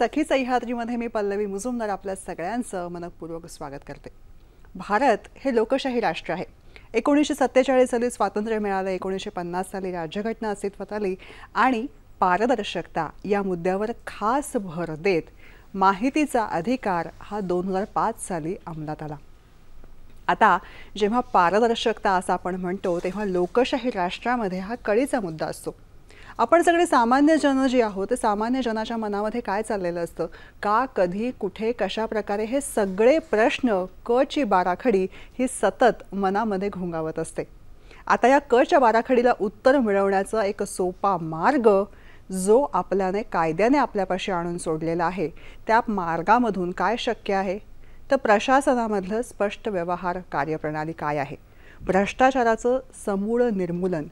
सखी सह्याद्रीमध्ये मी पल्लवी मुजुमदार आपल्या सगळ्यांचं मनपूर्वक स्वागत करते भारत हे लोकशाही राष्ट्र आहे एकोणीसशे सत्तेचाळीस साली स्वातंत्र्य मिळालं एकोणीसशे पन्नास साली राज्यघटना अस्तित्वात आली आणि पारदर्शकता या मुद्द्यावर खास भर देत माहितीचा अधिकार हा दोन हजार पाच साली अंमलात आला आता जेव्हा पारदर्शकता असं आपण म्हणतो तेव्हा लोकशाही राष्ट्रामध्ये हा कळीचा मुद्दा असतो आपण सगळे सामान्य जन जे आहोत ते सामान्य जनाच्या मनामध्ये काय चाललेलं असतं का कधी कुठे कशा प्रकारे हे सगळे प्रश्न क ची बाराखडी ही सतत मनामध्ये घोंगावत असते आता या क च्या बाराखडीला उत्तर मिळवण्याचा एक सोपा मार्ग जो आपल्याने कायद्याने आपल्यापाशी आणून सोडलेला आहे त्या मार्गामधून काय शक्य आहे तर प्रशासनामधलं स्पष्ट व्यवहार कार्यप्रणाली काय आहे भ्रष्टाचाराचं समूळ निर्मूलन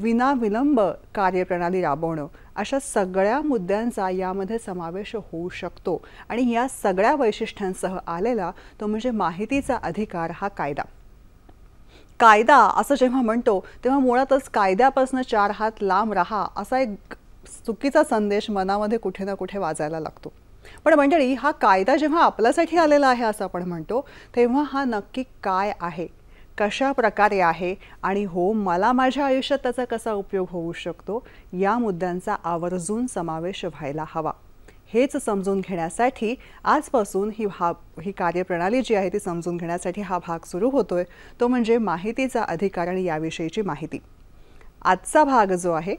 विना विलंब कार्यप्रणाली राबवणं अशा सगळ्या मुद्द्यांचा यामध्ये समावेश होऊ शकतो आणि या सगळ्या वैशिष्ट्यांसह आलेला तो म्हणजे माहितीचा अधिकार हा कायदा कायदा असं जेव्हा म्हणतो तेव्हा मुळातच कायद्यापासून चार हात लांब राहा असा एक चुकीचा संदेश मनामध्ये कुठे ना कुठे वाजायला लागतो पण मंडळी हा कायदा जेव्हा आपल्यासाठी आलेला आहे असं आपण म्हणतो तेव्हा हा नक्की काय आहे कशा प्रकारे आहे आणि हो मला माझ्या आयुष्यात त्याचा कसा उपयोग होऊ शकतो या मुद्द्यांचा आवर्जून समावेश व्हायला हवा हेच समजून घेण्यासाठी आजपासून ही हा ही कार्यप्रणाली जी आहे ती समजून घेण्यासाठी हा भाग सुरू होतोय तो म्हणजे माहितीचा अधिकार आणि याविषयीची माहिती आजचा भाग जो आहे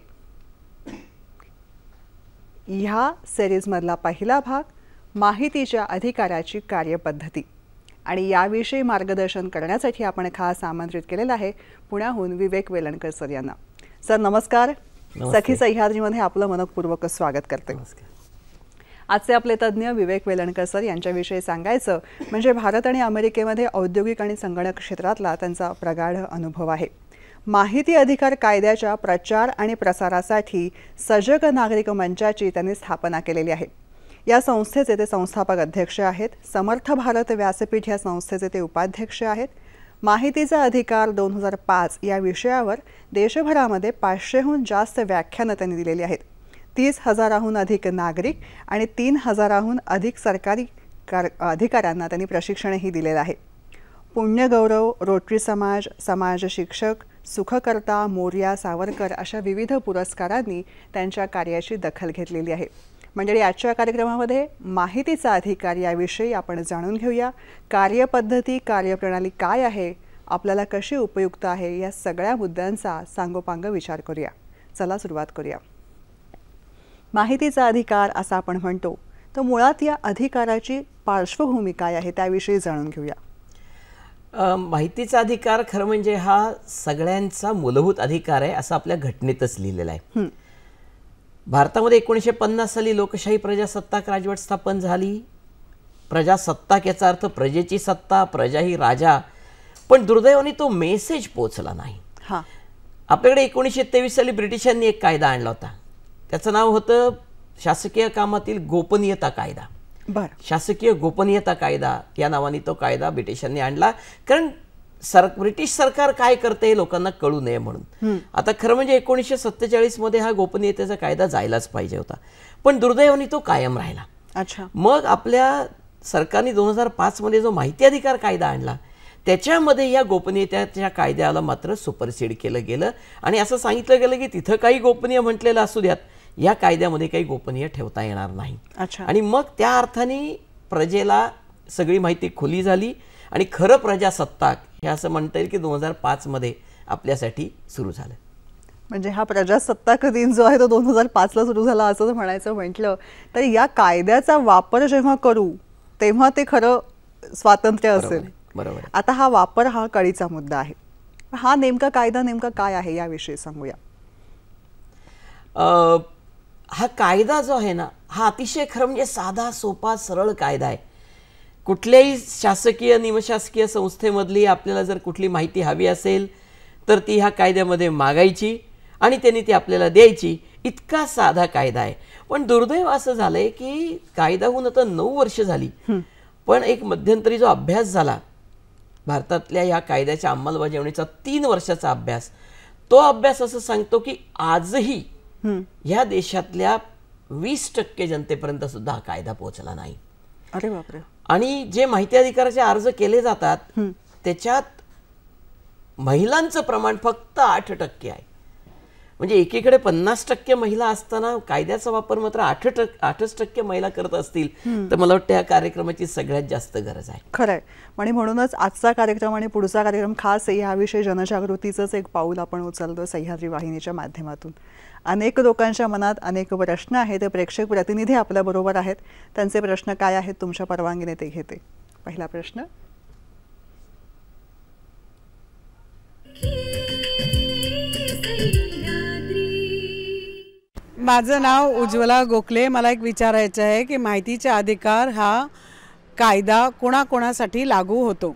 ह्या सिरीजमधला पहिला भाग माहितीच्या अधिकाराची कार्यपद्धती आणि याविषयी मार्गदर्शन करण्यासाठी आपण खास आमंत्रित केलेलं आहे पुण्याहून विवेक वेलणकर सर यांना सर नमस्कार सखी सह्याद्रीमध्ये आपलं मनपूर्वक स्वागत करते आजचे आपले तज्ज्ञ विवेक वेलणकर सर यांच्याविषयी सांगायचं म्हणजे भारत आणि अमेरिकेमध्ये औद्योगिक आणि संगणक क्षेत्रातला त्यांचा प्रगाढ अनुभव आहे माहिती अधिकार कायद्याच्या प्रचार आणि प्रसारासाठी सजग नागरिक मंचाची त्यांनी स्थापना केलेली आहे या संस्थेचे ते संस्थापक अध्यक्ष आहेत समर्थ भारत व्यासपीठ या संस्थेचे ते उपाध्यक्ष आहेत माहितीचा अधिकार दोन हजार पाच या विषयावर देशभरामध्ये पाचशेहून जास्त व्याख्यानं त्यांनी दिलेली आहेत तीस हजाराहून अधिक नागरिक आणि तीन हजाराहून अधिक सरकारी कार अधिकाऱ्यांना त्यांनी प्रशिक्षणही दिलेलं आहे पुण्यगौरव रोटरी समाज समाज शिक्षक सुखकर्ता मोर्या सावरकर अशा विविध पुरस्कारांनी त्यांच्या कार्याची दखल घेतलेली आहे म्हणजे आजच्या कार्यक्रमामध्ये माहितीचा अधिकार याविषयी आपण जाणून घेऊया कार्यपद्धती कार्यप्रणाली काय आहे आपल्याला कशी उपयुक्त आहे या सगळ्या मुद्द्यांचा सांगोपांग विचार करूया चला सुरुवात करूया माहितीचा अधिकार असा आपण म्हणतो तर मुळात या अधिकाराची पार्श्वभूमी काय आहे त्याविषयी जाणून घेऊया माहितीचा अधिकार खरं म्हणजे हा सगळ्यांचा मूलभूत अधिकार आहे असं आपल्या घटनेतच लिहिलेला आहे भारतामध्ये एकोणीसशे पन्नास साली लोकशाही प्रजासत्ताक राजवट स्थापन झाली प्रजासत्ताक याचा अर्थ प्रजेची सत्ता प्रजा ही राजा पण दुर्दैवाने तो मेसेज पोचला नाही आपल्याकडे एकोणीसशे तेवीस साली ब्रिटिशांनी एक कायदा आणला होता त्याचं नाव होतं शासकीय कामातील गोपनीयता कायदा बर शासकीय गोपनीयता कायदा या नावाने तो कायदा ब्रिटिशांनी आणला कारण सर ब्रिटिश सरकार काय करते हे लोकांना कळू नये म्हणून आता खरं म्हणजे एकोणीसशे सत्तेचाळीस मध्ये हा गोपनीयतेचा कायदा जायलाच पाहिजे होता पण दुर्दैवाने तो कायम राहिला अच्छा मग आपल्या सरकारने दोन हजार पाचमध्ये जो माहिती अधिकार कायदा आणला त्याच्यामध्ये या गोपनीयतेच्या कायद्याला मात्र सुपरसीड केलं गेलं आणि असं सांगितलं गेलं की तिथं काही गोपनीय म्हटलेलं असू द्यात या कायद्यामध्ये काही गोपनीय ठेवता येणार नाही अच्छा आणि मग त्या अर्थाने प्रजेला सगळी माहिती खुली झाली आणि खरं प्रजासत्ताक हे असं म्हणता येईल की दोन हजार पाचमध्ये आपल्यासाठी सुरू झालं म्हणजे हा प्रजासत्ताक दिन जो आहे तो दोन हजार पाचला सुरू झाला असं जर म्हणायचं म्हटलं तर या कायद्याचा वापर जेव्हा करू तेव्हा ते खरं स्वातंत्र्य असेल बरोबर आता हा वापर हा कळीचा मुद्दा आहे हा नेमका कायदा नेमका काय आहे याविषयी सांगूया हा कायदा जो आहे ना हा अतिशय खरं म्हणजे साधा सोपा सरळ कायदा आहे कुठल्याही शासकीय निमशासकीय संस्थेमधली आपल्याला जर कुठली माहिती हवी असेल तर ती ह्या कायद्यामध्ये मागायची आणि त्यांनी ती आपल्याला द्यायची इतका साधा कायदा आहे पण दुर्दैव असं झालंय की कायदा होऊन आता नऊ वर्ष झाली पण एक मध्यंतरी जो अभ्यास झाला भारतातल्या या कायद्याच्या अंमलबजावणीचा तीन वर्षाचा अभ्यास तो अभ्यास असं सांगतो की आजही ह्या देशातल्या वीस टक्के जनतेपर्यंत सुद्धा हा कायदा पोहोचला नाही अरे बापरे आणि जे माहिती अधिकाराचे अर्ज केले जातात त्याच्यात महिलांचं प्रमाण फक्त आठ टक्के आहे म्हणजे एकीकडे पन्नास टक्के महिला असताना कायद्याचा वापर मात्र आठ टक्के आठच टक्के महिला करत असतील तर मला वाटतं या कार्यक्रमाची सगळ्यात जास्त गरज आहे खरंय आणि म्हणूनच आजचा कार्यक्रम आणि पुढचा कार्यक्रम खास याविषयी जनजागृतीचंच एक पाऊल आपण उचलतो सह्याद्री वाहिनीच्या माध्यमातून अनेक लोकांच्या मनात अनेक प्रश्न आहेत प्रेक्षक प्रतिनिधी आपल्याबरोबर आहेत त्यांचे प्रश्न काय आहेत तुमच्या परवानगीने ते घेते पहिला प्रश्न माझं नाव उज्ज्वला गोखले मला एक विचारायचं आहे की माहितीचा अधिकार हा कायदा कोणाकोणासाठी लागू होतो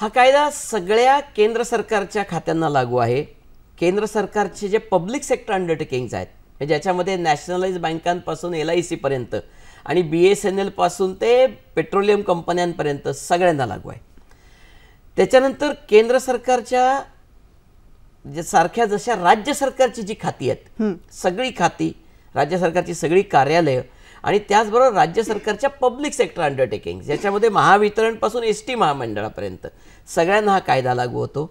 हा कायदा सगळ्या केंद्र सरकारच्या खात्यांना लागू आहे केंद्र सरकारचे जे पब्लिक सेक्टर अंडरटेकिंग्स आहेत ज्याच्यामध्ये नॅशनलाइज बँकांपासून एल आय सीपर्यंत आणि बी एस एन एलपासून ते पेट्रोलियम कंपन्यांपर्यंत सगळ्यांना लागू आहे त्याच्यानंतर केंद्र सरकारच्या सारख्या जशा राज्य सरकारची जी खाती आहेत सगळी खाती राज्य सरकारची सगळी कार्यालयं आणि त्याचबरोबर राज्य सरकारच्या पब्लिक सेक्टर अंडरटेकिंग ज्याच्यामध्ये महावितरणपासून एस टी महामंडळापर्यंत सगळ्यांना हा कायदा लागू होतो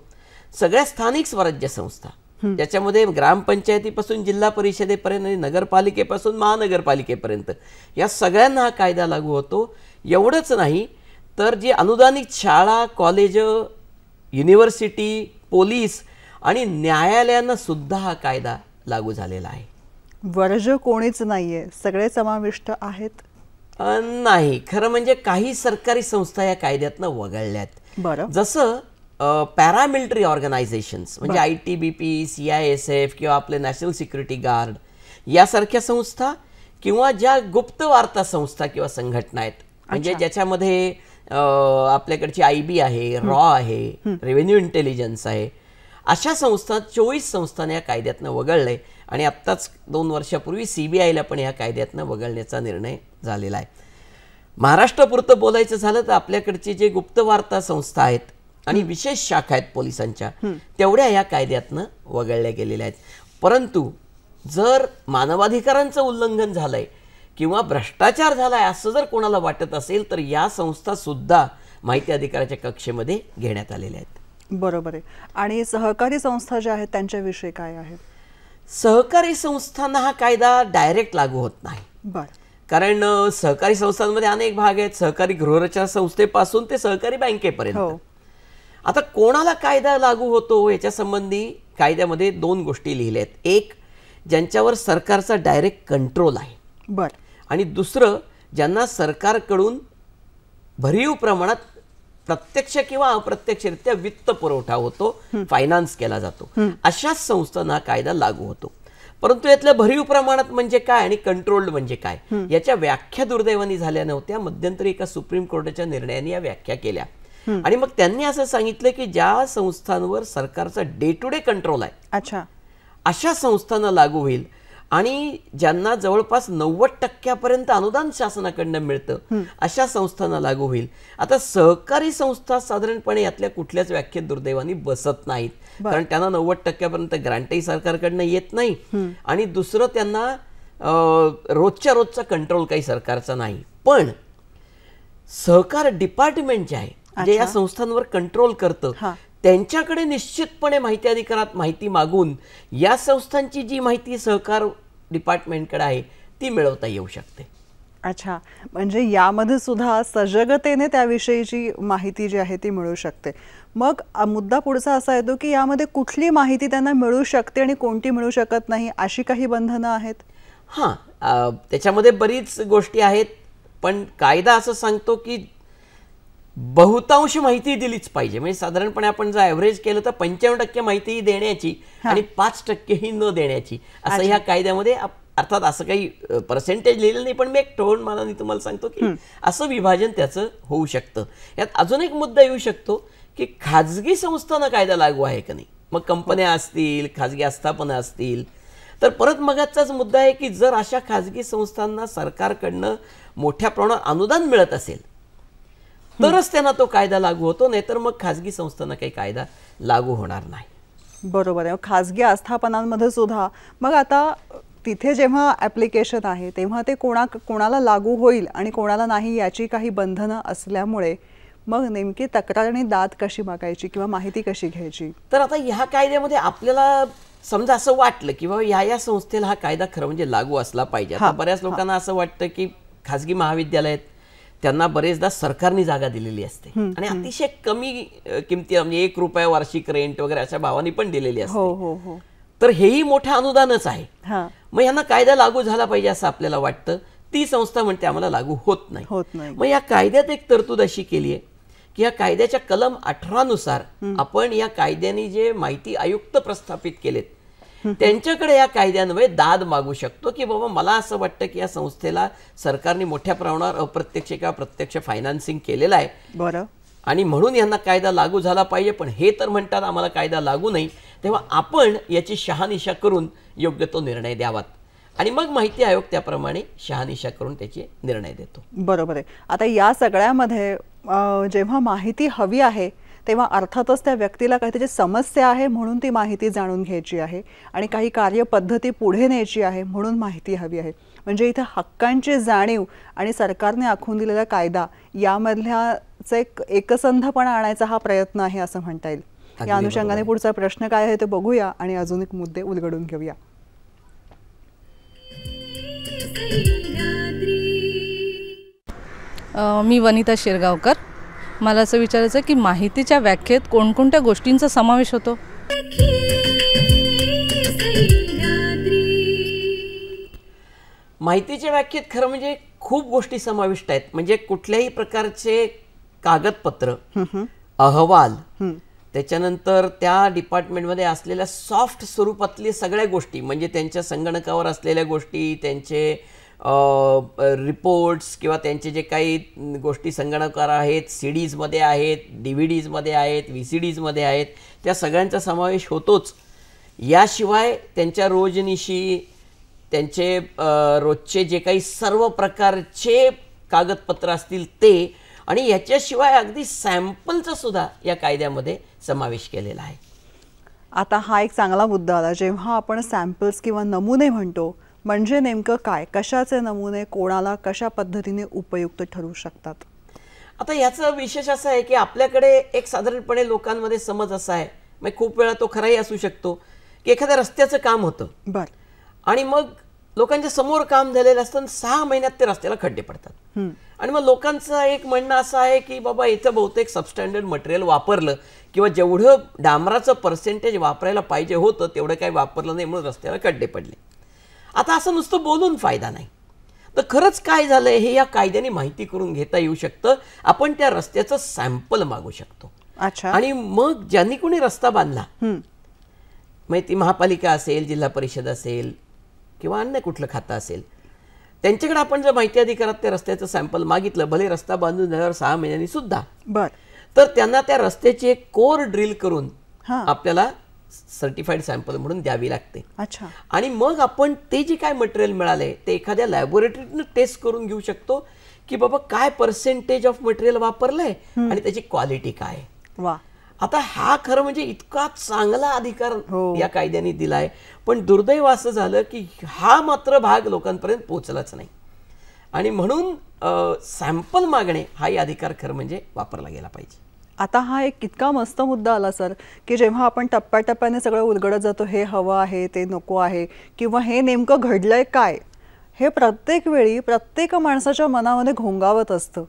सगळ्या स्थानिक स्वराज्य संस्था ज्याच्यामध्ये ग्रामपंचायतीपासून जिल्हा परिषदेपर्यंत आणि नगरपालिकेपासून महानगरपालिकेपर्यंत या सगळ्यांना हा कायदा लागू होतो एवढंच नाही तर जी अनुदानित शाळा कॉलेज युनिव्हर्सिटी पोलीस आणि न्यायालयांना सुद्धा हा कायदा लागू झालेला आहे वर्ज कोणीच नाहीये सगळे समाविष्ट आहेत नाही खरं म्हणजे काही सरकारी संस्था या कायद्यातनं वगळल्यात बरं जसं पॅरामिलिटरी ऑर्गनायझेशन्स म्हणजे I T B P C I S F किंवा आपले नॅशनल सिक्युरिटी गार्ड यासारख्या संस्था किंवा ज्या गुप्त वार्ता संस्था किंवा संघटना आहेत म्हणजे ज्याच्यामध्ये आपल्याकडची आय बी आहे रॉ आहे रेव्हेन्यू इंटेलिजन्स आहे अशा संस्था चोवीस संस्थांना या कायद्यातनं वगळलंय आणि आत्ताच दोन वर्षापूर्वी सी बी आयला पण या कायद्यातनं वगळण्याचा निर्णय झालेला आहे महाराष्ट्रापुरतं बोलायचं झालं तर आपल्याकडचे जे गुप्तवार्ता संस्था आहेत आणि विशेष शाखा आहेत पोलिसांच्या तेवढ्या या कायद्यातनं वगळल्या गेलेल्या आहेत परंतु जर मानवाधिकारांचं उल्लंघन झालंय किंवा भ्रष्टाचार झालाय असं जर कोणाला वाटत असेल तर या संस्था सुद्धा माहिती अधिकाराच्या कक्षेमध्ये घेण्यात आलेल्या आहेत बरोबर आहे आणि सहकारी संस्था ज्या आहेत त्यांच्याविषयी काय आहे सहकारी संस्थांना हा कायदा डायरेक्ट लागू होत नाही कारण सहकारी संस्थांमध्ये अनेक भाग आहेत सहकारी गृहरचना संस्थेपासून ते सहकारी बँकेपर्यंत हो. आता कोणाला कायदा लागू होतो संबंधी कायद्यामध्ये दोन गोष्टी लिहिल्या आहेत एक ज्यांच्यावर सरकारचा डायरेक्ट कंट्रोल आहे बर आणि दुसरं ज्यांना सरकारकडून भरीव प्रमाणात प्रत्यक्ष किंवा अप्रत्यक्षरित्या वित्त पुरवठा होतो फायनान्स केला जातो अशा संस्थांना कायदा लागू होतो परंतु यातलं भरीव प्रमाणात म्हणजे काय आणि कंट्रोल्ड म्हणजे काय याच्या व्याख्या दुर्दैवानी झाल्या नव्हत्या मध्यंतरी एका सुप्रीम कोर्टाच्या निर्णयाने या व्याख्या केल्या आणि मग त्यांनी असं सांगितलं की ज्या संस्थांवर सरकारचा डे टू डे कंट्रोल आहे अच्छा अशा संस्थांना लागू होईल आणि ज्यांना जवळपास नव्वद टक्क्यापर्यंत अनुदान शासनाकडनं मिळतं अशा संस्थांना लागू होईल आता सहकारी संस्था साधारणपणे यातल्या कुठल्याच व्याख्येत दुर्दैवानी बसत नाहीत कारण त्यांना नव्वद टक्क्यापर्यंत ग्रांटही सरकारकडनं येत नाही आणि दुसरं त्यांना रोजच्या रोजचा कंट्रोल काही सरकारचा नाही पण सहकार डिपार्टमेंट जे आहे जे या संस्थांवर कंट्रोल करतं त्यांच्याकडे निश्चितपणे माहिती अधिकारात माहिती मागून या संस्थांची जी माहिती सहकार डिपार्टमेंटकडे आहे ती मिळवता येऊ शकते अच्छा म्हणजे यामध्ये सुद्धा सजगतेने त्याविषयीची माहिती जी आहे ती मिळू शकते मग मुद्दा पुढचा असा येतो की यामध्ये कुठली माहिती त्यांना मिळू शकते आणि कोणती मिळू शकत नाही अशी काही बंधनं आहेत हां त्याच्यामध्ये बरीच गोष्टी आहेत पण कायदा असं सांगतो की बहुतांश माहिती दिलीच पाहिजे म्हणजे साधारणपणे आपण जर ॲव्हरेज केलं तर पंच्याण्णव टक्के माहिती देण्याची आणि पाच टक्के ही न देण्याची असं ह्या कायद्यामध्ये अर्थात असं काही पर्सेंटेज लिहिलं नाही पण मी एक टोन मानाने तुम्हाला सांगतो की असं विभाजन त्याचं होऊ शकतं यात अजून एक मुद्दा येऊ शकतो की खाजगी संस्थांना कायदा लागू आहे का नाही मग कंपन्या हो. असतील खाजगी आस्थापना असतील तर परत मगाचाच मुद्दा आहे की जर अशा खाजगी संस्थांना सरकारकडनं मोठ्या प्रमाणात अनुदान मिळत असेल तरच त्यांना तो कायदा लागू होतो नाहीतर मग खाजगी संस्थांना काही कायदा लागू होणार नाही बरोबर आहे खाजगी आस्थापनांमध्ये सुद्धा मग आता तिथे जेव्हा ॲप्लिकेशन आहे तेव्हा ते कोणा कोणाला लागू होईल आणि कोणाला नाही याची काही बंधनं असल्यामुळे मग नेमकी तक्रार आणि दाद कशी मागायची किंवा माहिती कशी घ्यायची तर आता ह्या कायद्यामध्ये आपल्याला समजा असं वाटलं की बाबा ह्या या संस्थेला हा कायदा खरं म्हणजे लागू असला पाहिजे हा बऱ्याच लोकांना असं वाटतं की खाजगी महाविद्यालयात त्यांना बरेचदा सरकारने जागा दिलेली असते आणि अतिशय कमी किमती म्हणजे एक रुपया वार्षिक रेंट वगैरे अशा भावानी पण दिलेली असते हो, हो, हो. तर हेही मोठं अनुदानच आहे मग यांना कायदा लागू झाला पाहिजे असं आपल्याला वाटतं ती संस्था म्हणते आम्हाला लागू होत नाही होत नाही मग या कायद्यात एक तरतूद अशी केली आहे की या कायद्याच्या कलम अठरानुसार आपण या कायद्याने जे माहिती आयुक्त प्रस्थापित केलेत त्यांच्याकडे या कायद्यान्वये म्हणजे दाद मागू शकतो की बाबा मला असं वाटतं की या संस्थेला सरकारने मोठ्या प्रमाणावर अप्रत्यक्ष किंवा प्रत्यक्ष फायनान्सिंग केलेलं आहे बरं आणि म्हणून यांना कायदा लागू झाला पाहिजे पण हे तर म्हणतात आम्हाला कायदा लागू नाही तेव्हा आपण याची शहानिशा करून योग्य तो निर्णय द्यावात आणि मग माहिती आयोग त्याप्रमाणे शहानिशा करून त्याचे निर्णय देतो बरोबर आहे आता या सगळ्यामध्ये जेव्हा माहिती हवी आहे तेव्हा अर्थातच त्या व्यक्तीला काही त्याची समस्या आहे म्हणून ती माहिती जाणून घ्यायची आहे आणि काही कार्यपद्धती पुढे न्यायची आहे म्हणून माहिती हवी आहे म्हणजे इथं हक्कांची जाणीव आणि सरकारने आखून दिलेला कायदा यामधल्या एक एकसंधपणा आणायचा हा प्रयत्न आहे असं म्हणता येईल या अनुषंगाने पुढचा प्रश्न काय आहे ते बघूया आणि अजून एक मुद्दे उलगडून घेऊया मी वनिता शिरगावकर मला असं विचारायचं की माहितीच्या व्याख्येत कोणकोणत्या गोष्टींचा समावेश होतो माहितीच्या व्याख्येत खरं म्हणजे खूप गोष्टी समाविष्ट आहेत म्हणजे कुठल्याही प्रकारचे कागदपत्र अहवाल त्याच्यानंतर त्या डिपार्टमेंटमध्ये असलेल्या सॉफ्ट स्वरूपातली सगळ्या गोष्टी म्हणजे त्यांच्या संगणकावर असलेल्या गोष्टी त्यांचे रिपोर्ट्स किंवा त्यांचे जे काही गोष्टी संगणकार आहेत सी डीजमध्ये आहेत डी व्ही डीजमध्ये आहेत व्ही सी डीजमध्ये आहेत त्या सगळ्यांचा समावेश होतोच याशिवाय त्यांच्या रोजनिशी त्यांचे रोजचे जे काही सर्व प्रकारचे कागदपत्र असतील ते आणि याच्याशिवाय अगदी सॅम्पलचा सुद्धा या कायद्यामध्ये समावेश केलेला आहे आता हा एक चांगला मुद्दा आला जेव्हा आपण सॅम्पल्स किंवा नमुने म्हणतो म्हणजे नेमकं काय कशाचे नमुने कोणाला कशा पद्धतीने उपयुक्त ठरू शकतात आता याचं विशेष असं आहे की आपल्याकडे एक साधारणपणे लोकांमध्ये समज असा आहे मग म्हणजे खूप वेळा तो खराही असू शकतो की एखाद्या रस्त्याचं काम होतं बर आणि मग लोकांच्या समोर काम झालेलं असतं सहा महिन्यात ते रस्त्याला खड्डे पडतात आणि मग लोकांचं एक म्हणणं असं आहे की बाबा इथं बहुतेक सबस्टँडर्ड मटेरियल वापरलं किंवा जेवढं डांबराचं पर्सेंटेज वापरायला पाहिजे होतं तेवढं काही वापरलं नाही म्हणून रस्त्याला खड्डे पडले आता असं नुसतं बोलून फायदा नाही तर खरंच काय झालं हे या कायद्याने माहिती करून घेता येऊ शकतं आपण त्या रस्त्याचं सॅम्पल मागू शकतो अच्छा आणि मग ज्यांनी कोणी रस्ता बांधला माहिती महापालिका असेल जिल्हा परिषद असेल किंवा अन्य कुठलं खातं असेल त्यांच्याकडे आपण जर माहिती अधिकारात त्या रस्त्याचं सॅम्पल मागितलं भले रस्ता बांधून झाल्यावर सहा महिन्यांनी सुद्धा बर तर त्यांना त्या रस्त्याची एक कोर ड्रिल करून आपल्याला सर्टिफाईड सॅम्पल म्हणून द्यावी लागते अच्छा आणि मग आपण ते जे काय मटेरियल मिळाले ते एखाद्या लॅबोरेटरीतून टेस्ट करून घेऊ शकतो की बाबा काय पर्सेंटेज ऑफ मटेरियल वापरलंय आणि त्याची क्वालिटी काय वा आता हा खरं म्हणजे इतका चांगला अधिकार हो. या कायद्याने दिलाय पण दुर्दैव असं झालं की हा मात्र भाग लोकांपर्यंत पोहोचलाच नाही आणि म्हणून सॅम्पल मागणे हाही अधिकार खरं म्हणजे वापरला गेला पाहिजे आता हा एक इतका मस्त मुद्दा आला सर की जेव्हा आपण टप्प्याटप्प्याने सगळं उलगडत जातो हे हवं आहे ते नको आहे किंवा हे नेमकं घडलंय काय हे प्रत्येक वेळी प्रत्येक माणसाच्या मनामध्ये घोंगावत असतं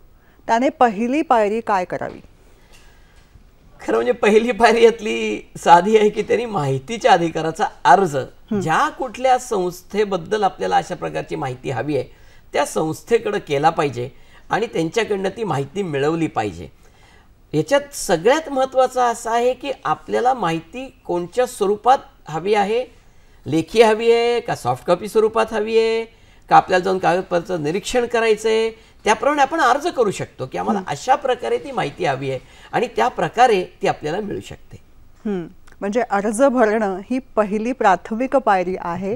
त्याने पहिली पायरी काय करावी खरं म्हणजे पहिली पायरी यातली साधी आहे की त्यांनी माहितीच्या अधिकाराचा अर्ज ज्या कुठल्या संस्थेबद्दल आपल्याला अशा प्रकारची माहिती हवी आहे त्या संस्थेकडं केला पाहिजे आणि त्यांच्याकडनं ती माहिती मिळवली पाहिजे याच्यात सगळ्यात महत्त्वाचं असं आहे की आपल्याला माहिती कोणत्या स्वरूपात हवी आहे लेखी हवी आहे का सॉफ्ट कॉपी स्वरूपात हवी आहे का आपल्याला जाऊन कागदपत्र निरीक्षण करायचं आहे त्याप्रमाणे आपण अर्ज करू शकतो की आम्हाला अशा प्रकारे ती माहिती हवी आहे आणि त्या प्रकारे ती आपल्याला मिळू शकते म्हणजे अर्ज भरणं ही पहिली प्राथमिक पायरी आहे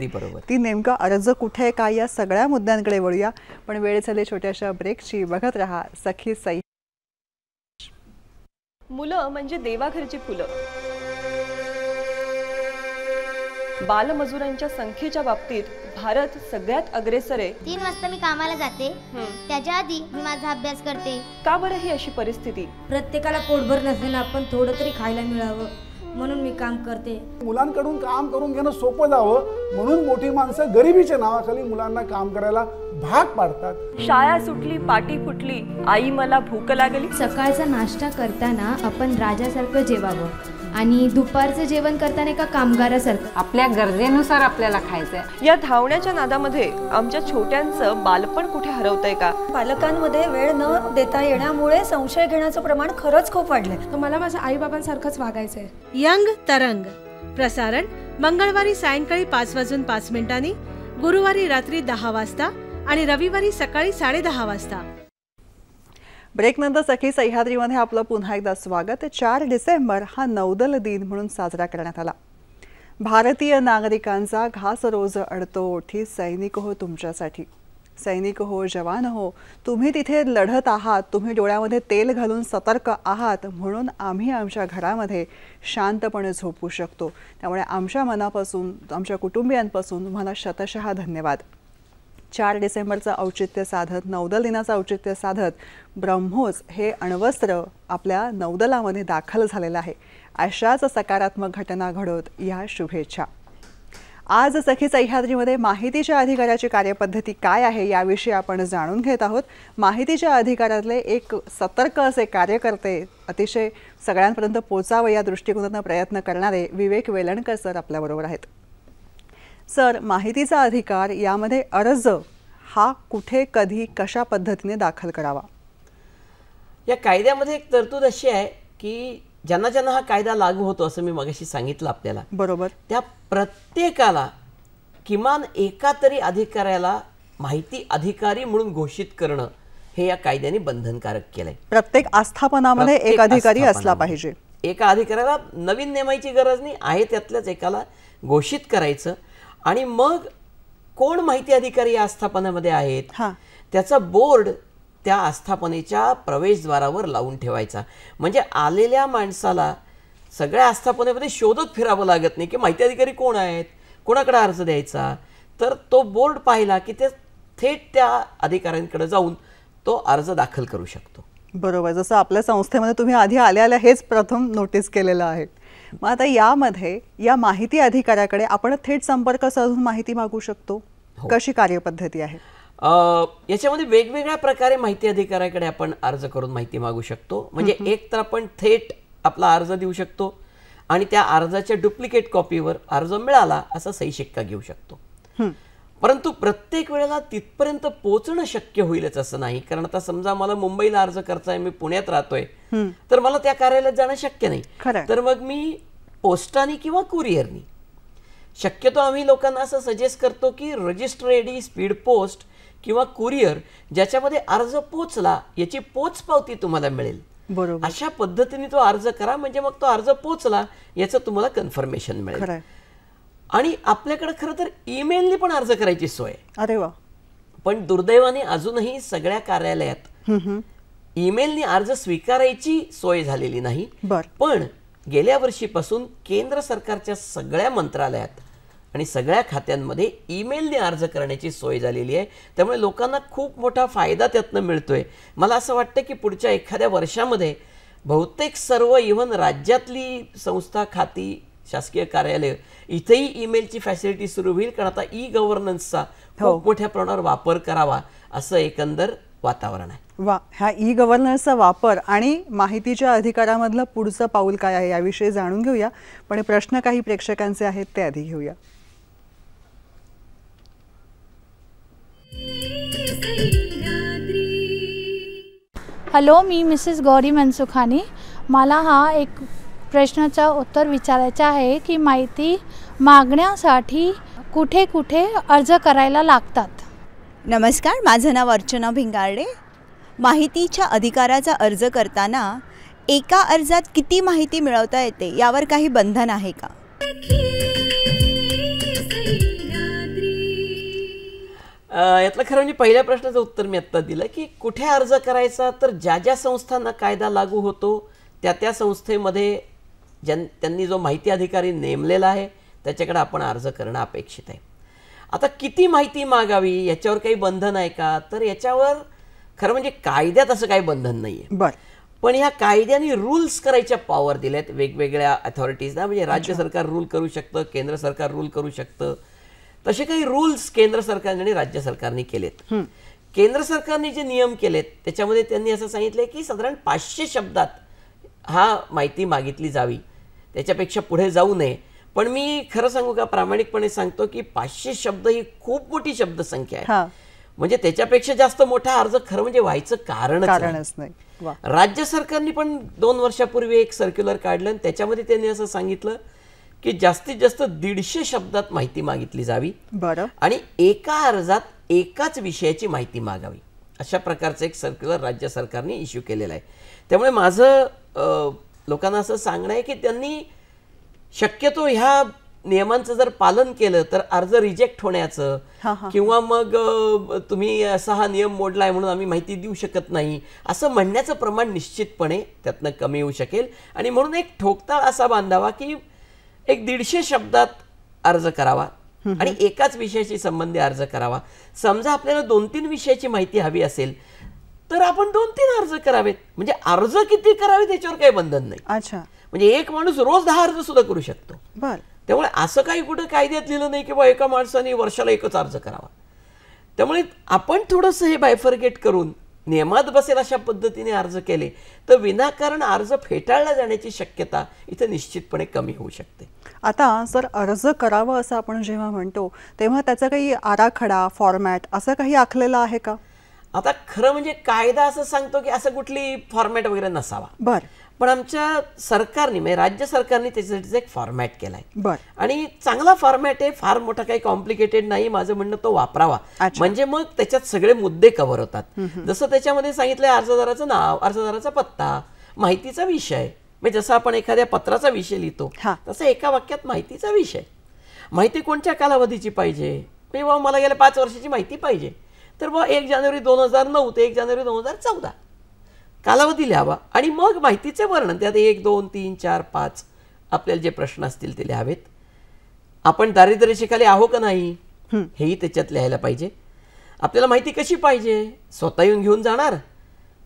ती नेमका अर्ज कुठे काय या सगळ्या मुद्द्यांकडे वळूया पण वेळ झाले छोट्याशा ब्रेकची बघत रहा सखी सई मुलं म्हणजे देवाघरची फुलं बालमजुरांच्या संख्येच्या बाबतीत भारत सगळ्यात अग्रेसर आहे तीन वाजता मी कामाला जाते त्याच्या आधी मी माझा अभ्यास करते का बरं ही अशी परिस्थिती प्रत्येकाला पोटभर नसेल आपण थोडं तरी खायला मिळावं म्हणून मी काम करते मुलांकडून काम करून घेणं सोपं जावं म्हणून मोठी माणसं गरिबीच्या नावाखाली मुलांना काम करायला भाग पाडतात शाळा सुटली पाटी फुटली आई मला भूक लागली सकाळचा नाश्ता करताना आपण राजासारखं जेवावं आणि दुपारचं जेवण करताना एका कामगारासारखं आपल्या गरजेनुसार आपल्याला खायचंय या धावण्याच्या नादामध्ये आमच्या छोट्यांचं बालपण कुठे हरवतंय का पालकांमध्ये वेळ न देता येण्यामुळे संशय घेण्याचं प्रमाण खरंच खूप वाढलंय तर मला माझ्या आई बाबांसारखंच वागायचंय यंग तरंग प्रसारण मंगळवारी सायंकाळी पाच वाजून पाच मिनिटांनी गुरुवारी रात्री दहा वाजता आणि रविवारी सकाळी साडे वाजता ब्रेकनंतर सखी सह्याद्रीमध्ये आपलं पुन्हा एकदा स्वागत चार डिसेंबर हा नौदल दिन म्हणून साजरा करण्यात आला भारतीय नागरिकांचा घास रोज अडतो ओठी सैनिक हो तुमच्यासाठी सैनिक हो जवान हो तुम्ही तिथे लढत आहात तुम्ही डोळ्यामध्ये तेल घालून सतर्क आहात म्हणून आम्ही आमच्या घरामध्ये शांतपणे झोपू शकतो त्यामुळे आमच्या मनापासून आमच्या कुटुंबियांपासून तुम्हाला शतशः धन्यवाद चार डिसेंबरचं औचित्य साधत नौदल दिनाचं औचित्य साधत ब्रह्मोस हे अण्वस्त्र आपल्या नौदलामध्ये दाखल झालेलं आहे अशाच सकारात्मक घटना घडवत या शुभेच्छा आज सखी सह्याद्रीमध्ये माहितीच्या अधिकाराची कार्यपद्धती काय आहे याविषयी आपण जाणून घेत आहोत माहितीच्या अधिकारातले एक सतर्क असे कार्यकर्ते अतिशय सगळ्यांपर्यंत पोचावं या दृष्टिकोनातून प्रयत्न करणारे विवेक वेलणकर सर आपल्याबरोबर आहेत सर माहितीचा अधिकार यामध्ये अर्ज हा कुठे कधी कशा पद्धतीने दाखल करावा या कायद्यामध्ये एक तरतूद अशी आहे की ज्यांना ज्यांना हा कायदा लागू होतो असं मी मगाशी सांगितलं आपल्याला बरोबर त्या प्रत्येकाला किमान एका तरी अधिकाऱ्याला माहिती अधिकारी म्हणून घोषित करणं हे या कायद्याने बंधनकारक केलंय प्रत्येक आस्थापनामध्ये एक अधिकारी असला पाहिजे एका अधिकाऱ्याला नवीन नेमायची गरज नाही आहे त्यातल्याच एकाला घोषित करायचं आणि मग कोण माहिती अधिकारी या आस्थापनामध्ये आहेत त्याचा बोर्ड त्या आस्थापनेच्या प्रवेशद्वारावर लावून ठेवायचा म्हणजे आलेल्या माणसाला सगळ्या आस्थापनेमध्ये शोधत फिरावं लागत नाही की माहिती अधिकारी कोण आहेत कोणाकडे अर्ज द्यायचा तर तो बोर्ड पाहिला की ते थेट त्या अधिकाऱ्यांकडे जाऊन तो अर्ज दाखल करू शकतो बरोबर जसं आपल्या संस्थेमध्ये तुम्ही आधी आल्या आल्या हेच प्रथम नोटीस केलेलं आहे मग आता यामध्ये या माहिती अधिकाऱ्याकडे आपण थेट संपर्क साधून माहिती मागू शकतो हो. कशी कार्यपद्धती आहे याच्यामध्ये वेगवेगळ्या प्रकारे माहिती अधिकाऱ्याकडे आपण अर्ज करून माहिती मागू शकतो म्हणजे एक तर आपण थेट आपला अर्ज देऊ शकतो आणि त्या अर्जाच्या डुप्लिकेट कॉपीवर अर्ज मिळाला असा सही शिक्का घेऊ शकतो परंतु प्रत्येक वेळेला तिथपर्यंत पोहोचणं शक्य होईलच असं नाही कारण आता समजा मला मुंबईला अर्ज करताय मी पुण्यात राहतोय तर मला त्या कार्यालयात जाणं शक्य नाही तर मग मी पोस्टाने किंवा कुरिअरनी शक्यतो आम्ही लोकांना असं सजेस्ट करतो की रजिस्ट्रेडी स्पीड पोस्ट किंवा कुरिअर ज्याच्यामध्ये अर्ज पोचला याची पोच पावती तुम्हाला मिळेल बरोबर अशा पद्धतीने तो अर्ज करा म्हणजे मग तो अर्ज पोचला याचं तुम्हाला कन्फर्मेशन मिळेल आणि आपल्याकडे खरं तर ईमेलने पण अर्ज करायची सोय अरे वा पण दुर्दैवाने अजूनही सगळ्या कार्यालयात ईमेलने अर्ज स्वीकारायची सोय झालेली नाही पण गेल्या वर्षीपासून केंद्र सरकारच्या सगळ्या मंत्रालयात आणि सगळ्या खात्यांमध्ये ईमेलने अर्ज करण्याची सोय झालेली आहे त्यामुळे लोकांना खूप मोठा फायदा त्यातनं मिळतोय मला असं वाटतं की पुढच्या एखाद्या वर्षामध्ये बहुतेक सर्व इव्हन राज्यातली संस्था खाती शासकीय कार्यालय इथेही ईमेलची फॅसिलिटी सुरू होईल कारण आता ई गव्हर्नन्सचा हो. खूप मोठ्या प्रमाणावर वापर करावा असं एकंदर वातावरण आहे वा ह्या ई गव्हर्नन्सचा वापर आणि माहितीच्या अधिकारामधलं पुढचं पाऊल काय आहे याविषयी जाणून घेऊया पण प्रश्न काही प्रेक्षकांचे आहेत ते आधी घेऊया हॅलो मी मिसेस गौरी मनसुखानी मला हा एक प्रश्नाचं उत्तर विचारायचं आहे की माहिती मागण्यासाठी कुठे कुठे अर्ज करायला लागतात नमस्कार माझं नाव अर्चना भिंगारडे माहितीच्या अधिकाराचा अर्ज करताना एका अर्जात किती माहिती मिळवता येते यावर काही बंधन आहे का यातलं खरं म्हणजे पहिल्या प्रश्नाचं उत्तर मी आत्ता दिलं की कुठे अर्ज करायचा तर ज्या ज्या संस्थांना कायदा लागू होतो त्या त्या संस्थेमध्ये ज्यां त्यांनी जो माहिती अधिकारी नेमलेला आहे त्याच्याकडे आपण अर्ज करणं अपेक्षित आहे आता किती माहिती मागावी याच्यावर काही बंधन आहे का तर याच्यावर खरं म्हणजे कायद्यात असं काही बंधन नाही आहे पण ह्या कायद्याने रूल्स करायच्या पॉवर दिल्यात वेगवेगळ्या अथॉरिटीजना म्हणजे राज्य सरकार रूल करू शकतं केंद्र सरकार रूल करू शकतं तसे काही रूल्स केंद्र सरकारने आणि राज्य सरकारने केलेत केंद्र सरकारने जे नियम केलेत त्याच्यामध्ये त्यांनी असं सांगितलं की साधारण पाचशे शब्दात हा माहिती मागितली जावी त्याच्यापेक्षा पुढे जाऊ नये पण मी खरं सांगू का प्रामाणिकपणे सांगतो की पाचशे शब्द ही खूप मोठी शब्द संख्या आहे म्हणजे त्याच्यापेक्षा जास्त मोठा अर्ज खरं म्हणजे व्हायचं कारणच नाही राज्य सरकारने पण दोन वर्षापूर्वी एक सर्क्युलर काढलं आणि त्याच्यामध्ये त्यांनी असं सांगितलं की जास्तीत जास्त दीडशे शब्दात माहिती मागितली जावी आणि एका अर्जात एकाच विषयाची माहिती मागावी अशा प्रकारचं एक सर्क्युलर राज्य सरकारने इश्यू केलेलं आहे त्यामुळे माझं लोकांना असं सांगणं आहे की त्यांनी शक्यतो ह्या नियमांचं जर पालन केलं तर अर्ज रिजेक्ट होण्याचं किंवा मग तुम्ही असा हा नियम मोडलाय म्हणून आम्ही माहिती देऊ शकत नाही असं म्हणण्याचं प्रमाण निश्चितपणे त्यातनं कमी होऊ शकेल आणि म्हणून एक ठोकताळ असा बांधावा की एक दीडशे शब्दात अर्ज करावा आणि एकाच विषयाशी संबंधी अर्ज करावा समजा आपल्याला दोन तीन विषयाची माहिती हवी असेल तर आपण दोन तीन अर्ज करावेत म्हणजे अर्ज किती करावेत याच्यावर काही बंधन नाही अच्छा म्हणजे एक माणूस रोज दहा अर्ज सुद्धा करू शकतो त्यामुळे असं काही कुठं कायद्यात लिहिलं नाही की बा एका माणसाने वर्षाला एकच अर्ज करावा त्यामुळे आपण थोडस हे बायफर्गेट करून नियमात बसेल अशा पद्धतीने अर्ज केले तर विनाकारण अर्ज फेटाळला जाण्याची शक्यता इथे निश्चितपणे कमी होऊ शकते आता सर अर्ज करावा असं आपण जेव्हा म्हणतो तेव्हा त्याचा काही आराखडा फॉर्मॅट असं काही आखलेलं आहे का आता खरं म्हणजे कायदा असं सांगतो की असं कुठली फॉर्मॅट वगैरे नसावा बर पण आमच्या सरकारने म्हणजे राज्य सरकारने त्याच्यासाठीच एक फॉर्मॅट केलाय आणि चांगला फॉर्मॅट आहे फार मोठा काही कॉम्प्लिकेटेड नाही माझं म्हणणं तो वापरावा म्हणजे मग त्याच्यात सगळे मुद्दे कव्हर होतात जसं त्याच्यामध्ये सांगितलं अर्जदाराचं नाव अर्जदाराचा पत्ता माहितीचा विषय म्हणजे जसं आपण एखाद्या पत्राचा विषय लिहितो तसं एका वाक्यात माहितीचा विषय माहिती कोणत्या कालावधीची पाहिजे म्हणजे मला गेल्या पाच वर्षाची माहिती पाहिजे तर बुवा एक जानेवारी दोन हजार नऊ ते एक जानेवारी दोन हजार चौदा कालावधी लिहावा आणि मग माहितीचे वर्णन त्यात एक दोन तीन चार पाच आपल्याला जे प्रश्न असतील ते लिहावेत आपण दारिद्र्यशिखाली आहो का नाही हेही त्याच्यात लिहायला पाहिजे आपल्याला माहिती कशी पाहिजे स्वतः येऊन घेऊन जाणार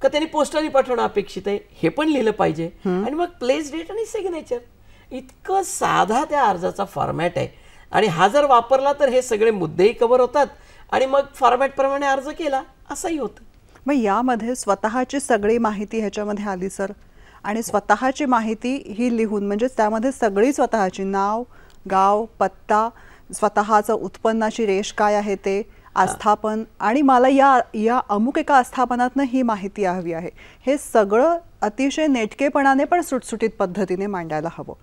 का त्यांनी पोस्टाने पाठवणं अपेक्षित आहे हे पण लिहिलं पाहिजे आणि मग प्लेस डेट आणि सिग्नेचर इतकं साधा त्या अर्जाचा फॉर्मॅट आहे आणि हा जर वापरला तर हे सगळे मुद्देही कव्हर होतात आणि मग फॉर्मॅटप्रमाणे अर्ज केला असंही होतं मग यामध्ये स्वतःची सगळी माहिती ह्याच्यामध्ये आली सर आणि स्वतःची माहिती ही लिहून म्हणजे त्यामध्ये सगळी स्वतःची नाव गाव पत्ता स्वतःचं उत्पन्नाची रेष काय आहे ते आस्थापन आणि मला या या अमुक एका आस्थापनातनं ही माहिती हवी आहे हे सगळं अतिशय नेटकेपणाने पण सुटसुटीत पद्धतीने मांडायला हवं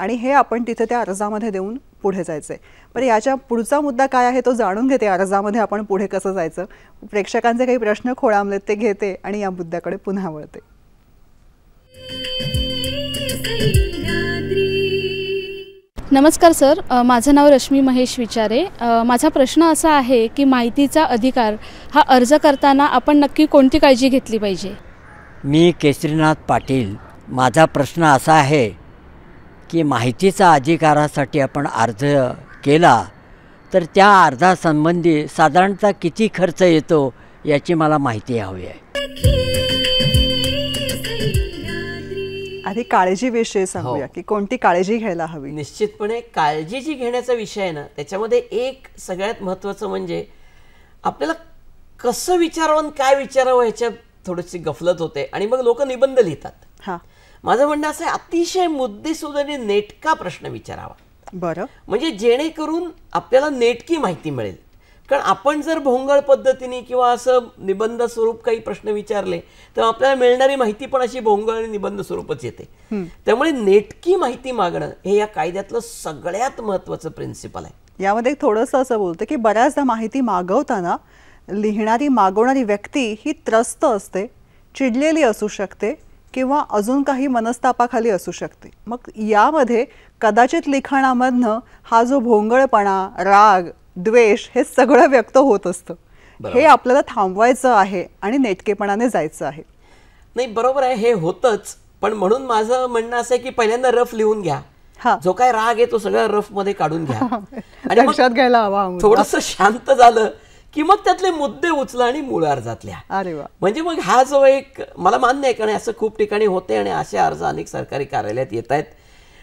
आणि हे आपण तिथे त्या अर्जामध्ये देऊन पुढे जायचंय पण याच्या पुढचा मुद्दा काय आहे तो जाणून घेते अर्जामध्ये आपण पुढे कसं जायचं प्रेक्षकांचे काही प्रश्न खोळामलेत ते घेते आणि या मुद्द्याकडे पुन्हा वळते नमस्कार सर माझं नाव रश्मी महेश विचारे माझा प्रश्न असा आहे की माहितीचा अधिकार हा अर्ज करताना आपण नक्की कोणती काळजी घेतली पाहिजे मी केसरीनाथ पाटील माझा प्रश्न असा आहे की माहितीचा अधिकारासाठी आपण अर्ज केला तर त्या अर्जासंबंधी साधारणतः किती खर्च येतो याची मला माहिती हवी आहे आधी काळजी विषय सांगूया हो. की कोणती काळजी घ्यायला हवी निश्चितपणे काळजी जी घेण्याचा विषय आहे ना त्याच्यामध्ये एक सगळ्यात महत्त्वाचं म्हणजे आपल्याला कसं विचारावं काय विचारावं ह्याच्यात थोडीशी गफलत होते आणि मग लोक निबंध लिहितात माझं म्हणणं असं आहे अतिशय आणि नेटका प्रश्न विचारावा बरं म्हणजे जेणेकरून आपल्याला नेटकी माहिती मिळेल कारण आपण जर भोंगळ पद्धतीने किंवा असं निबंध स्वरूप काही प्रश्न विचारले तर आपल्याला मिळणारी माहिती पण अशी भोंगळ आणि निबंध स्वरूपच येते त्यामुळे नेटकी माहिती मागणं हे या कायद्यातलं सगळ्यात महत्वाचं प्रिन्सिपल आहे यामध्ये थोडंसं असं बोलतं की बऱ्याचदा माहिती मागवताना लिहिणारी मागवणारी व्यक्ती ही त्रस्त असते चिडलेली असू शकते किंवा अजून काही मनस्तापाखाली असू शकते मग यामध्ये कदाचित लिखाणामधनं हा जो भोंगळपणा राग द्वेष हे सगळं व्यक्त होत असतं हे आपल्याला थांबवायचं आहे आणि नेटकेपणाने जायचं आहे नाही बरोबर आहे हे होतच पण म्हणून माझं म्हणणं असं की पहिल्यांदा रफ लिहून घ्या जो काय राग आहे तो सगळा रफ मध्ये काढून घ्या आणि लक्षात घ्यायला हवा थोडस शांत झालं की मग त्यातले मुद्दे उचला आणि मुळा अर्जातल्या अरे वा म्हणजे मग हा जो एक मला मान्य आहे कारण असं खूप ठिकाणी होते आणि असे अर्ज अनेक सरकारी कार्यालयात येत आहेत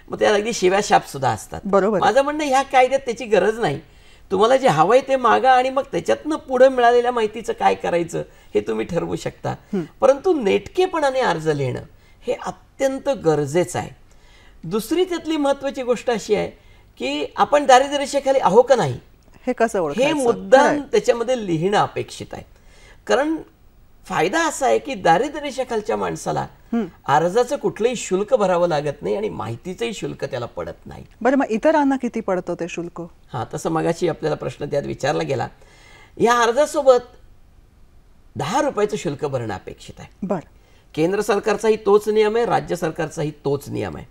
मग त्यात अगदी शिव्याशाप सुद्धा असतात बरोबर माझं म्हणणं ह्या कायद्यात त्याची गरज नाही तुम्हाला जे हवंय ते मागा आणि मग त्याच्यातनं पुढे मिळालेल्या माहितीचं काय करायचं हे तुम्ही ठरवू शकता परंतु नेटकेपणाने अर्ज लिहिणं हे अत्यंत गरजेचं आहे दुसरी त्यातली महत्वाची गोष्ट अशी आहे की आपण दारिद्र्यरेषेखाली आहो का नाही हे कसं ओळख हे मुद्दा त्याच्यामध्ये लिहिणं अपेक्षित आहे कारण फायदा असा आहे की दारिद्र्य खालच्या माणसाला अर्जाचं कुठलंही शुल्क भरावं लागत नाही आणि माहितीचंही शुल्क त्याला पडत नाही बरं मग इतरांना किती पडतं ते शुल्क हा तसं मगाशी आपल्याला प्रश्न त्यात विचारला गेला या अर्जासोबत दहा रुपयाचं शुल्क भरणं अपेक्षित आहे बरं केंद्र सरकारचाही तोच नियम आहे राज्य सरकारचाही तोच नियम आहे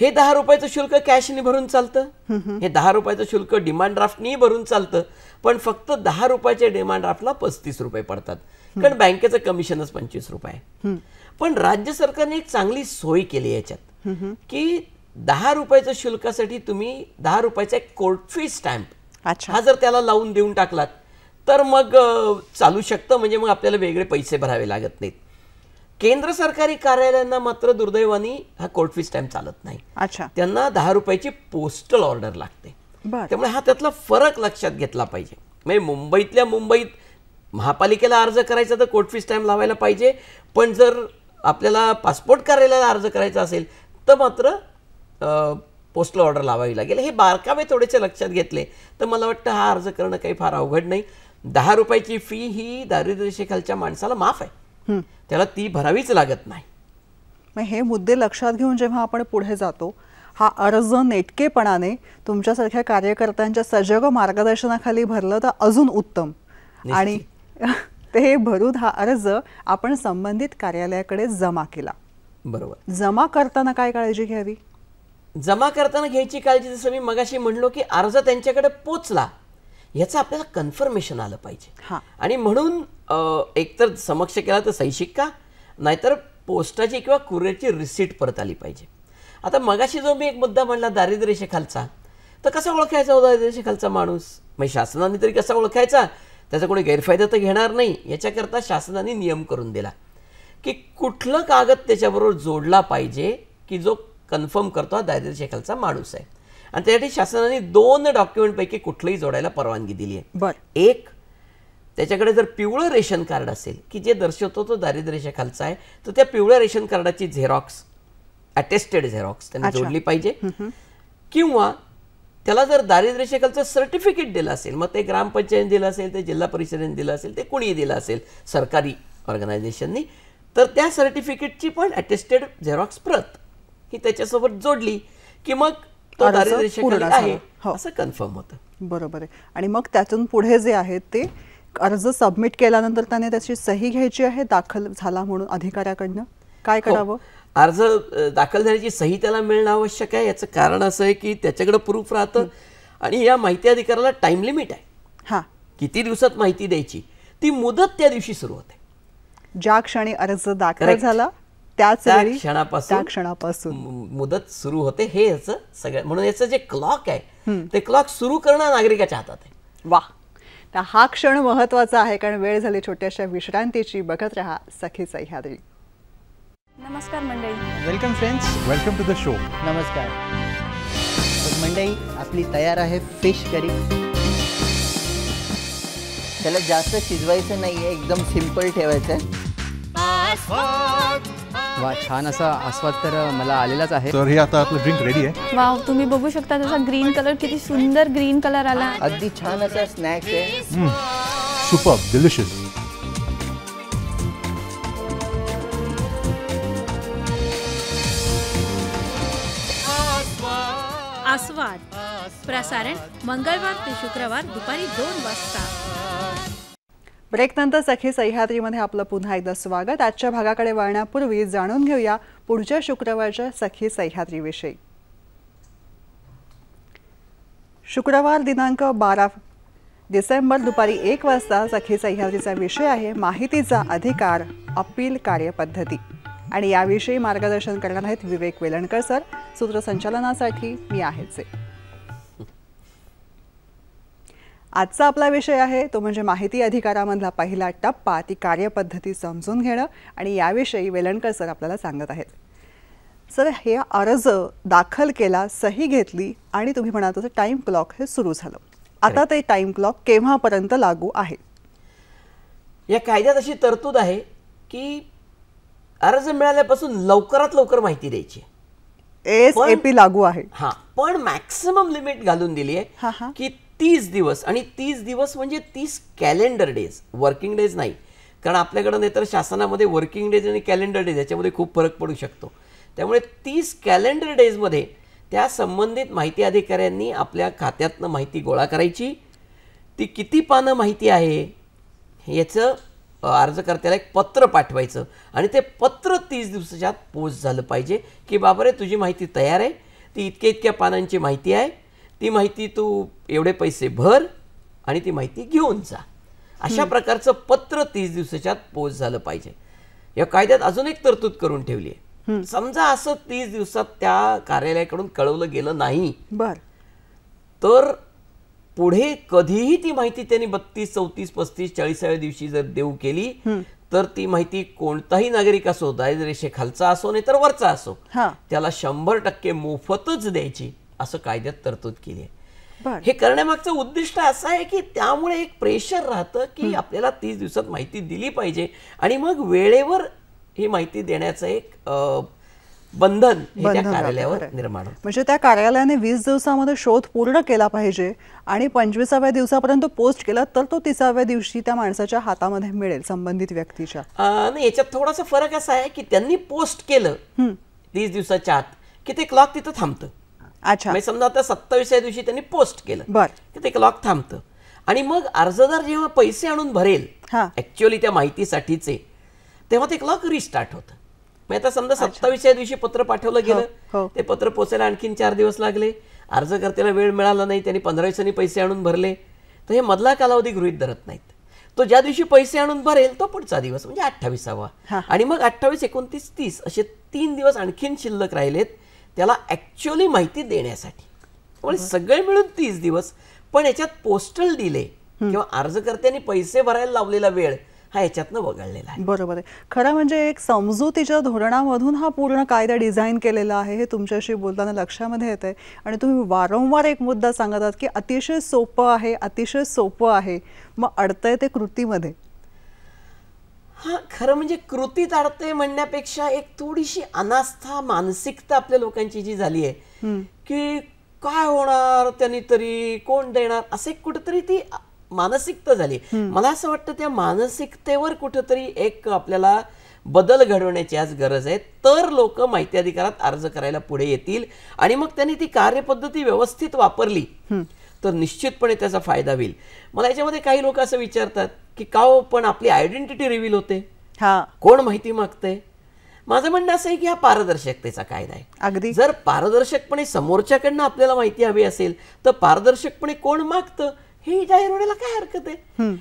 हे दहा रुपयाचं शुल्क कॅशने भरून चालतं हे दहा रुपयाचं शुल्क डिमांड ड्राफ्टनी भरून चालतं पण फक्त दहा रुपयाच्या डिमांड ड्राफ्टला पस्तीस रुपये पडतात कारण बँकेचं कमिशनच पंचवीस रुपये पण राज्य सरकारने एक चांगली सोय केली याच्यात की दहा रुपयाच्या शुल्कासाठी तुम्ही दहा रुपयाचा एक कोर्ट फी स्टॅम्प हा जर त्याला लावून देऊन टाकलात तर मग चालू शकतं म्हणजे मग आपल्याला वेगळे पैसे भरावे लागत नाहीत केंद्र सरकारी कार्यालयांना मात्र दुर्दैवानी हा कोर्ट फी स्टॅम्प चालत नाही अच्छा त्यांना दहा रुपयाची पोस्टल ऑर्डर लागते त्यामुळे हा त्यातला फरक लक्षात घेतला पाहिजे म्हणजे मुंबईतल्या मुंबईत महापालिकेला अर्ज करायचा तर कोर्ट फी स्टॅम्प लावायला पाहिजे पण जर आपल्याला पासपोर्ट कार्यालयाला अर्ज करायचा असेल तर मात्र पोस्टल ऑर्डर लावावी लागेल हे बारकावे थोडेसे लक्षात घेतले तर मला वाटतं हा अर्ज करणं काही फार अवघड नाही दहा रुपयाची फी ही दारिद्र्यरेषेखालच्या माणसाला माफ आहे त्याला ती भरावीच लागत नाही मग हे मुद्दे लक्षात घेऊन जेव्हा आपण पुढे जातो हा अर्ज नेटकेपणाने तुमच्यासारख्या कार्यकर्त्यांच्या सजग मार्गदर्शनाखाली भरलं तर अजून उत्तम आणि ते भरून हा अर्ज आपण संबंधित कार्यालयाकडे जमा केला बरोबर जमा करताना काय काळजी घ्यावी जमा करताना घ्यायची काळजी जसं मी मगाशी म्हणलो की अर्ज त्यांच्याकडे पोचला याचं आपल्याला कन्फर्मेशन आलं पाहिजे आणि म्हणून एकतर समक्ष केला तर शैक्षिक का नाहीतर पोस्टाची किंवा कुरिअरची रिसीट परत आली पाहिजे आता मगाशी जो मी एक मुद्दा म्हणला दारिद्र्यरेषेखालचा तर कसा ओळखायचा हो दारिद्र्यरेषेखालचा माणूस म्हणजे शासनाने तरी कसा ओळखायचा त्याचा कोणी गैरफायदा तर घेणार नाही याच्याकरता शासनाने नियम करून दिला की कुठलं कागद त्याच्याबरोबर जोडला पाहिजे की जो कन्फर्म करतो हा दारिद्र्यरेषेखालचा माणूस आहे आणि त्यासाठी शासनाने दोन डॉक्युमेंटपैकी कुठलंही जोडायला परवानगी दिली आहे एक त्याच्याकडे जर पिवळं रेशन कार्ड असेल की जे दर्शवतो तो दारिद्र्यरेषेखालचा आहे तर त्या पिवळ्या रेशन कार्डाची झेरॉक्स अटेस्टेड झेरॉक्स त्यांनी जोडली पाहिजे किंवा त्याला जर दारिद्र्यरेषेखालचं सर्टिफिकेट दिलं असेल मग ते ग्रामपंचायतीने दिलं असेल ते जिल्हा परिषदेने दिलं असेल ते कुणीही दिलं असेल सरकारी ऑर्गनायझेशननी तर त्या सर्टिफिकेटची पण अटेस्टेड झेरॉक्स प्रत ही त्याच्यासोबत जोडली की मग तो दारिद्र्यरेषेखाली आहे हो. असं कन्फर्म होतं बरोबर आहे आणि मग त्यातून पुढे जे आहे ते अर्ज सबमिट केल्यानंतर त्याने त्याची सही घ्यायची आहे दाखल झाला म्हणून अधिकाऱ्याकडनं काय हो. करावं अर्ज दाखल झाल्याची सही त्याला मिळणं आवश्यक आहे याचं कारण असं आहे की त्याच्याकडे प्रूफ राहतं आणि या माहिती अधिकाराला टाइम लिमिट आहे हा किती दिवसात माहिती द्यायची ती मुदत त्या दिवशी सुरू होते ज्या क्षणी अर्ज दाखल झाला त्याच क्षणापासून क्षणापासून मुदत सुरू होते हे याच सगळं म्हणून याचं जे क्लॉक आहे ते क्लॉक सुरू करणं नागरिकाच्या हातात आहे वा तर हा क्षण महत्वाचा आहे कारण वेळ झाली छोट्याशा विश्रांतीची बघत राहा सखी ह्यादरी नमस्कार मंडळी welcome friends welcome to the show नमस्कार मंडळी आपली तयार आहे फिश करी त्याला जास्त शिजवायचं नाही आहे एकदम सिंपल ठेवायचं आहे वा छान असा आस्वाद तर मला आलेलाच आहे तर हे आता आपलं ड्रिंक रेडी आहे वा तुम्ही बघू शकता त्याचा ग्रीन कलर किती सुंदर ग्रीन कलर आला अगदी छान असा स्नॅक्स आहे सुपर डिलिशियस आस्वाद प्रसारण मंगळवार ते शुक्रवार दुपारी दोन वाजता ब्रेकनंतर सखी सह्याद्रीमध्ये आपलं पुन्हा एकदा स्वागत आजच्या भागाकडे वळण्यापूर्वी जाणून घेऊया पुढच्या शुक्रवारच्या सखी सह्याद्रीविषयी शुक्रवार दिनांक बारा डिसेंबर दुपारी एक वाजता सखी सह्याद्रीचा विषय आहे माहितीचा अधिकार अपील कार्यपद्धती आणि याविषयी मार्गदर्शन करणार आहेत विवेक वेलणकर सर सूत्रसंचालनासाठी मी आहेच आहे आजचा आपला विषय आहे तो म्हणजे माहिती अधिकारामधला पहिला टप्पा ती कार्यपद्धती समजून घेणं आणि याविषयी वेलणकर सर आपल्याला सांगत आहेत सर हे अर्ज दाखल केला सही घेतली आणि तुम्ही म्हणाल तसं टाईम क्लॉक हे सुरू झालं आता ते टाईम क्लॉक केव्हापर्यंत लागू आहे या कायद्यात अशी तरतूद आहे की अर्ज मिळाल्यापासून लवकरात लवकर माहिती द्यायची एस ए पी लागू आहे हा पण मॅक्सिमम लिमिट घालून दिली आहे की तीस दिवस आणि तीस दिवस म्हणजे तीस कॅलेंडर डेज वर्किंग डेज नाही कारण आपल्याकडं नाहीतर शासनामध्ये वर्किंग डेज आणि कॅलेंडर डेज याच्यामध्ये खूप फरक पडू शकतो त्यामुळे तीस कॅलेंडर डेजमध्ये त्या संबंधित माहिती अधिकाऱ्यांनी आपल्या खात्यातनं माहिती गोळा करायची ती किती पानं माहिती आहे याचं अर्जकर्त्याला एक पत्र पाठवायचं आणि ते पत्र तीस दिवसाच्या आत पोस्ट झालं पाहिजे की बाबा रे तुझी माहिती तयार आहे ती इतक्या इतक्या पानांची माहिती आहे ती माहिती तू एवढे पैसे भर आणि ती माहिती घेऊन जा अशा प्रकारचं पत्र तीस दिवसाच्या पोच झालं पाहिजे या कायद्यात अजून एक तरतूद करून ठेवली आहे समजा असं तीस दिवसात त्या कार्यालयाकडून कळवलं गेलं नाही बर तर पुढे कधीही ती माहिती त्यांनी बत्तीस चौतीस पस्तीस चाळीसाव्या दिवशी जर देऊ केली तर ती माहिती कोणताही नागरिक असो दारिद्र्य खालचा असो नाही तर वरचा असो त्याला शंभर टक्के मोफतच द्यायची असं कायद्यात तरतूद केली आहे हे करण्यामागचं उद्दिष्ट असं आहे की त्यामुळे एक प्रेशर राहतं की आपल्याला तीस दिवसात माहिती दिली पाहिजे आणि मग वेळेवर ही माहिती देण्याचं एक बंधन कार्यालयावर निर्माण म्हणजे त्या कार्यालयाने वीस दिवसामध्ये शोध पूर्ण केला पाहिजे आणि पंचवीसाव्या दिवसापर्यंत पोस्ट केला तर तो तिसाव्या दिवशी त्या माणसाच्या हातामध्ये मिळेल संबंधित व्यक्तीच्या नाही याच्यात थोडासा फरक असा आहे की त्यांनी पोस्ट केलं तीस दिवसाच्या आत की ते क्लॉक तिथं थांबतं अच्छा म्हणजे समजा आता सत्तावीसव्या दिवशी त्यांनी पोस्ट केलं बरं ते क्लॉक थांबतं आणि मग अर्जदार जेव्हा पैसे आणून भरेल ऍक्च्युअली त्या माहितीसाठीचे तेव्हा ते क्लॉक रिस्टार्ट होतं मग म्हणजे आता समजा सत्तावीसच्या दिवशी पत्र पाठवलं हो, गेलं हो. ते पत्र पोचायला आणखीन चार दिवस लागले अर्ज वेळ मिळाला नाही त्यांनी पंधरा दिवसांनी पैसे आणून भरले तर हे मधला कालावधी गृहित धरत नाहीत तो ज्या दिवशी पैसे आणून भरेल तो पुढचा दिवस म्हणजे अठ्ठावीसावा आणि मग अठ्ठावीस एकोणतीस तीस असे तीन दिवस आणखीन शिल्लक राहिलेत त्याला ॲक्च्युअली माहिती देण्यासाठी त्यामुळे सगळे मिळून तीस दिवस पण याच्यात पोस्टल डिले किंवा अर्जकर्त्यांनी पैसे भरायला लावलेला वेळ हा याच्यातनं वगळलेला आहे बरोबर आहे खरं म्हणजे एक समजुतीच्या धोरणामधून हा पूर्ण कायदा डिझाईन केलेला आहे हे तुमच्याशी बोलताना लक्षामध्ये येत आहे आणि तुम्ही वारंवार एक मुद्दा सांगत आहात की अतिशय सोपं आहे अतिशय सोपं आहे मग अडतंय ते कृतीमध्ये हा खरं म्हणजे कृती ताडते म्हणण्यापेक्षा एक थोडीशी अनास्था मानसिकता आपल्या लोकांची जी झाली आहे की काय होणार त्यांनी तरी कोण देणार असे कुठेतरी ती मानसिकता झाली मला असं वाटतं त्या मानसिकतेवर कुठेतरी एक आपल्याला बदल घडवण्याची आज गरज आहे तर लोक माहिती अधिकारात अर्ज करायला पुढे येतील आणि मग त्यांनी ती कार्यपद्धती व्यवस्थित वापरली तर निश्चितपणे त्याचा फायदा होईल मला याच्यामध्ये काही लोक असं विचारतात की का हो, पण आपली आयडेंटिटी रिव्हील होते कोण माहिती मागते माझं म्हणणं असं आहे की हा पारदर्शकतेचा कायदा आहे अगदी जर पारदर्शकपणे समोरच्याकडनं आपल्याला माहिती हवी असेल तर पारदर्शकपणे कोण मागतं हे जाहीर होण्याला काय हरकत आहे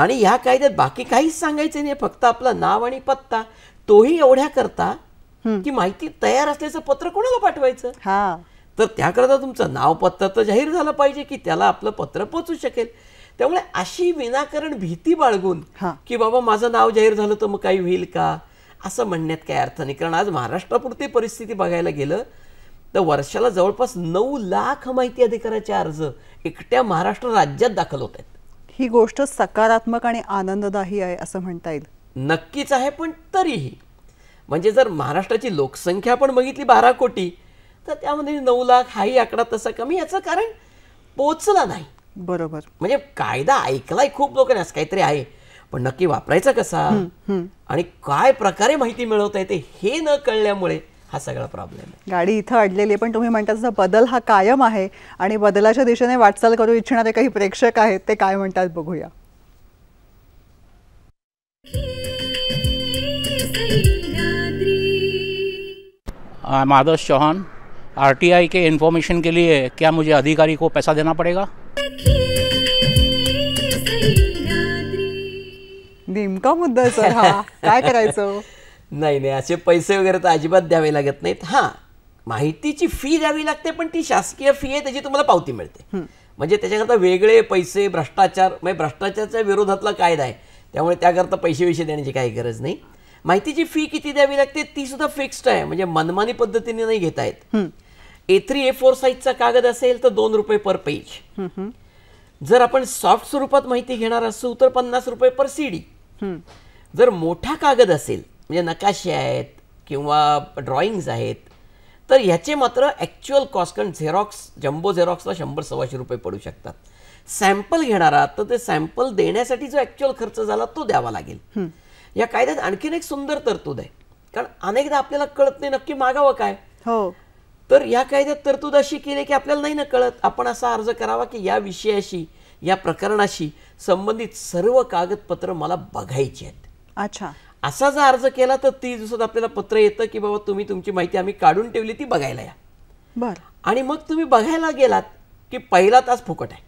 आणि या कायद्यात बाकी काहीच सांगायचं नाही फक्त आपलं नाव आणि पत्ता तोही एवढ्या करता की माहिती तयार असल्याचं पत्र कोणाला पाठवायचं तर त्याकरता तुमचं नाव पत्ता तर जाहीर झालं पाहिजे की त्याला आपलं पत्र पोचू शकेल त्यामुळे अशी विनाकारण भीती बाळगून की बाबा माझं नाव जाहीर झालं तर मग काही होईल का असं म्हणण्यात काय अर्थ नाही कारण आज महाराष्ट्रापुरती परिस्थिती बघायला गेलं तर वर्षाला जवळपास नऊ लाख माहिती अधिकाराचे अर्ज एकट्या महाराष्ट्र राज्यात दाखल होत आहेत ही गोष्ट सकारात्मक आणि आनंददायी आहे असं म्हणता येईल नक्कीच आहे पण तरीही म्हणजे जर महाराष्ट्राची लोकसंख्या पण बघितली बारा कोटी तर त्यामध्ये नऊ लाख हाही आकडा तसा कमी याचं कारण पोचला नाही बरोबर म्हणजे कायदा ऐकलाय खूप लोकांनी असं काहीतरी आहे पण नक्की वापरायचा कसा आणि काय प्रकारे माहिती मिळवता येते हे न कळल्यामुळे हा सगळा प्रॉब्लेम आहे गाडी इथं अडलेली आहे पण तुम्ही म्हणता तसं बदल हा कायम आहे आणि बदलाच्या दिशेने वाटचाल करू इच्छिणारे काही प्रेक्षक आहेत ते काय म्हणतात बघूया माधव चौहान आरटीआई के इन्फॉर्मेशन के लिए क्या मुझे अधिकारी को पैसा देना पड़ेगा नेमका मुद्दा सर काय करायचं नाही नाही असे पैसे वगैरे तर अजिबात द्यावे लागत नाहीत हां माहितीची फी द्यावी लागते पण ती शासकीय फी आहे त्याची तुम्हाला पावती मिळते म्हणजे त्याच्याकरता वेगळे पैसे भ्रष्टाचार म्हणजे भ्रष्टाचाराच्या विरोधातला कायदा आहे त्यामुळे त्याकरता पैसे विषय देण्याची काही गरज नाही माहितीची फी किती द्यावी लागते ती सुद्धा फिक्स्ड आहे म्हणजे मनमानी पद्धतीने नाही घेता येत ए थ्री ए फोर साईजचा कागद असेल तर दोन रुपये पर पेज जर आपण सॉफ्ट स्वरूपात माहिती घेणार असू तर पन्नास रुपये पर सीडी जर मोठा कागद असेल म्हणजे नकाशे आहेत किंवा ड्रॉइंग्स आहेत तर ह्याचे मात्र ऍक्च्युअल कॉस्ट कारण झेरॉक्स जम्बो झेरॉक्सला शंभर सव्वाशे रुपये पडू शकतात सॅम्पल घेणार तर ते सॅम्पल देण्यासाठी जो ऍक्च्युअल खर्च झाला तो द्यावा लागेल या कायद्यात आणखीन एक सुंदर तरतूद आहे कारण अनेकदा आपल्याला कळत नाही नक्की मागावं काय हो तर या कायद्यात तरतूद अशी केली की आपल्याला नाही ना कळत आपण असा अर्ज करावा की या विषयाशी या प्रकरणाशी संबंधित सर्व कागदपत्र मला बघायची आहेत अच्छा असा जर अर्ज केला तर ती दिवसात आपल्याला पत्र येतं की बाबा तुम्ही तुमची माहिती आम्ही काढून ठेवली ती बघायला या बर आणि मग तुम्ही बघायला गेलात की पहिला तास फुकट आहे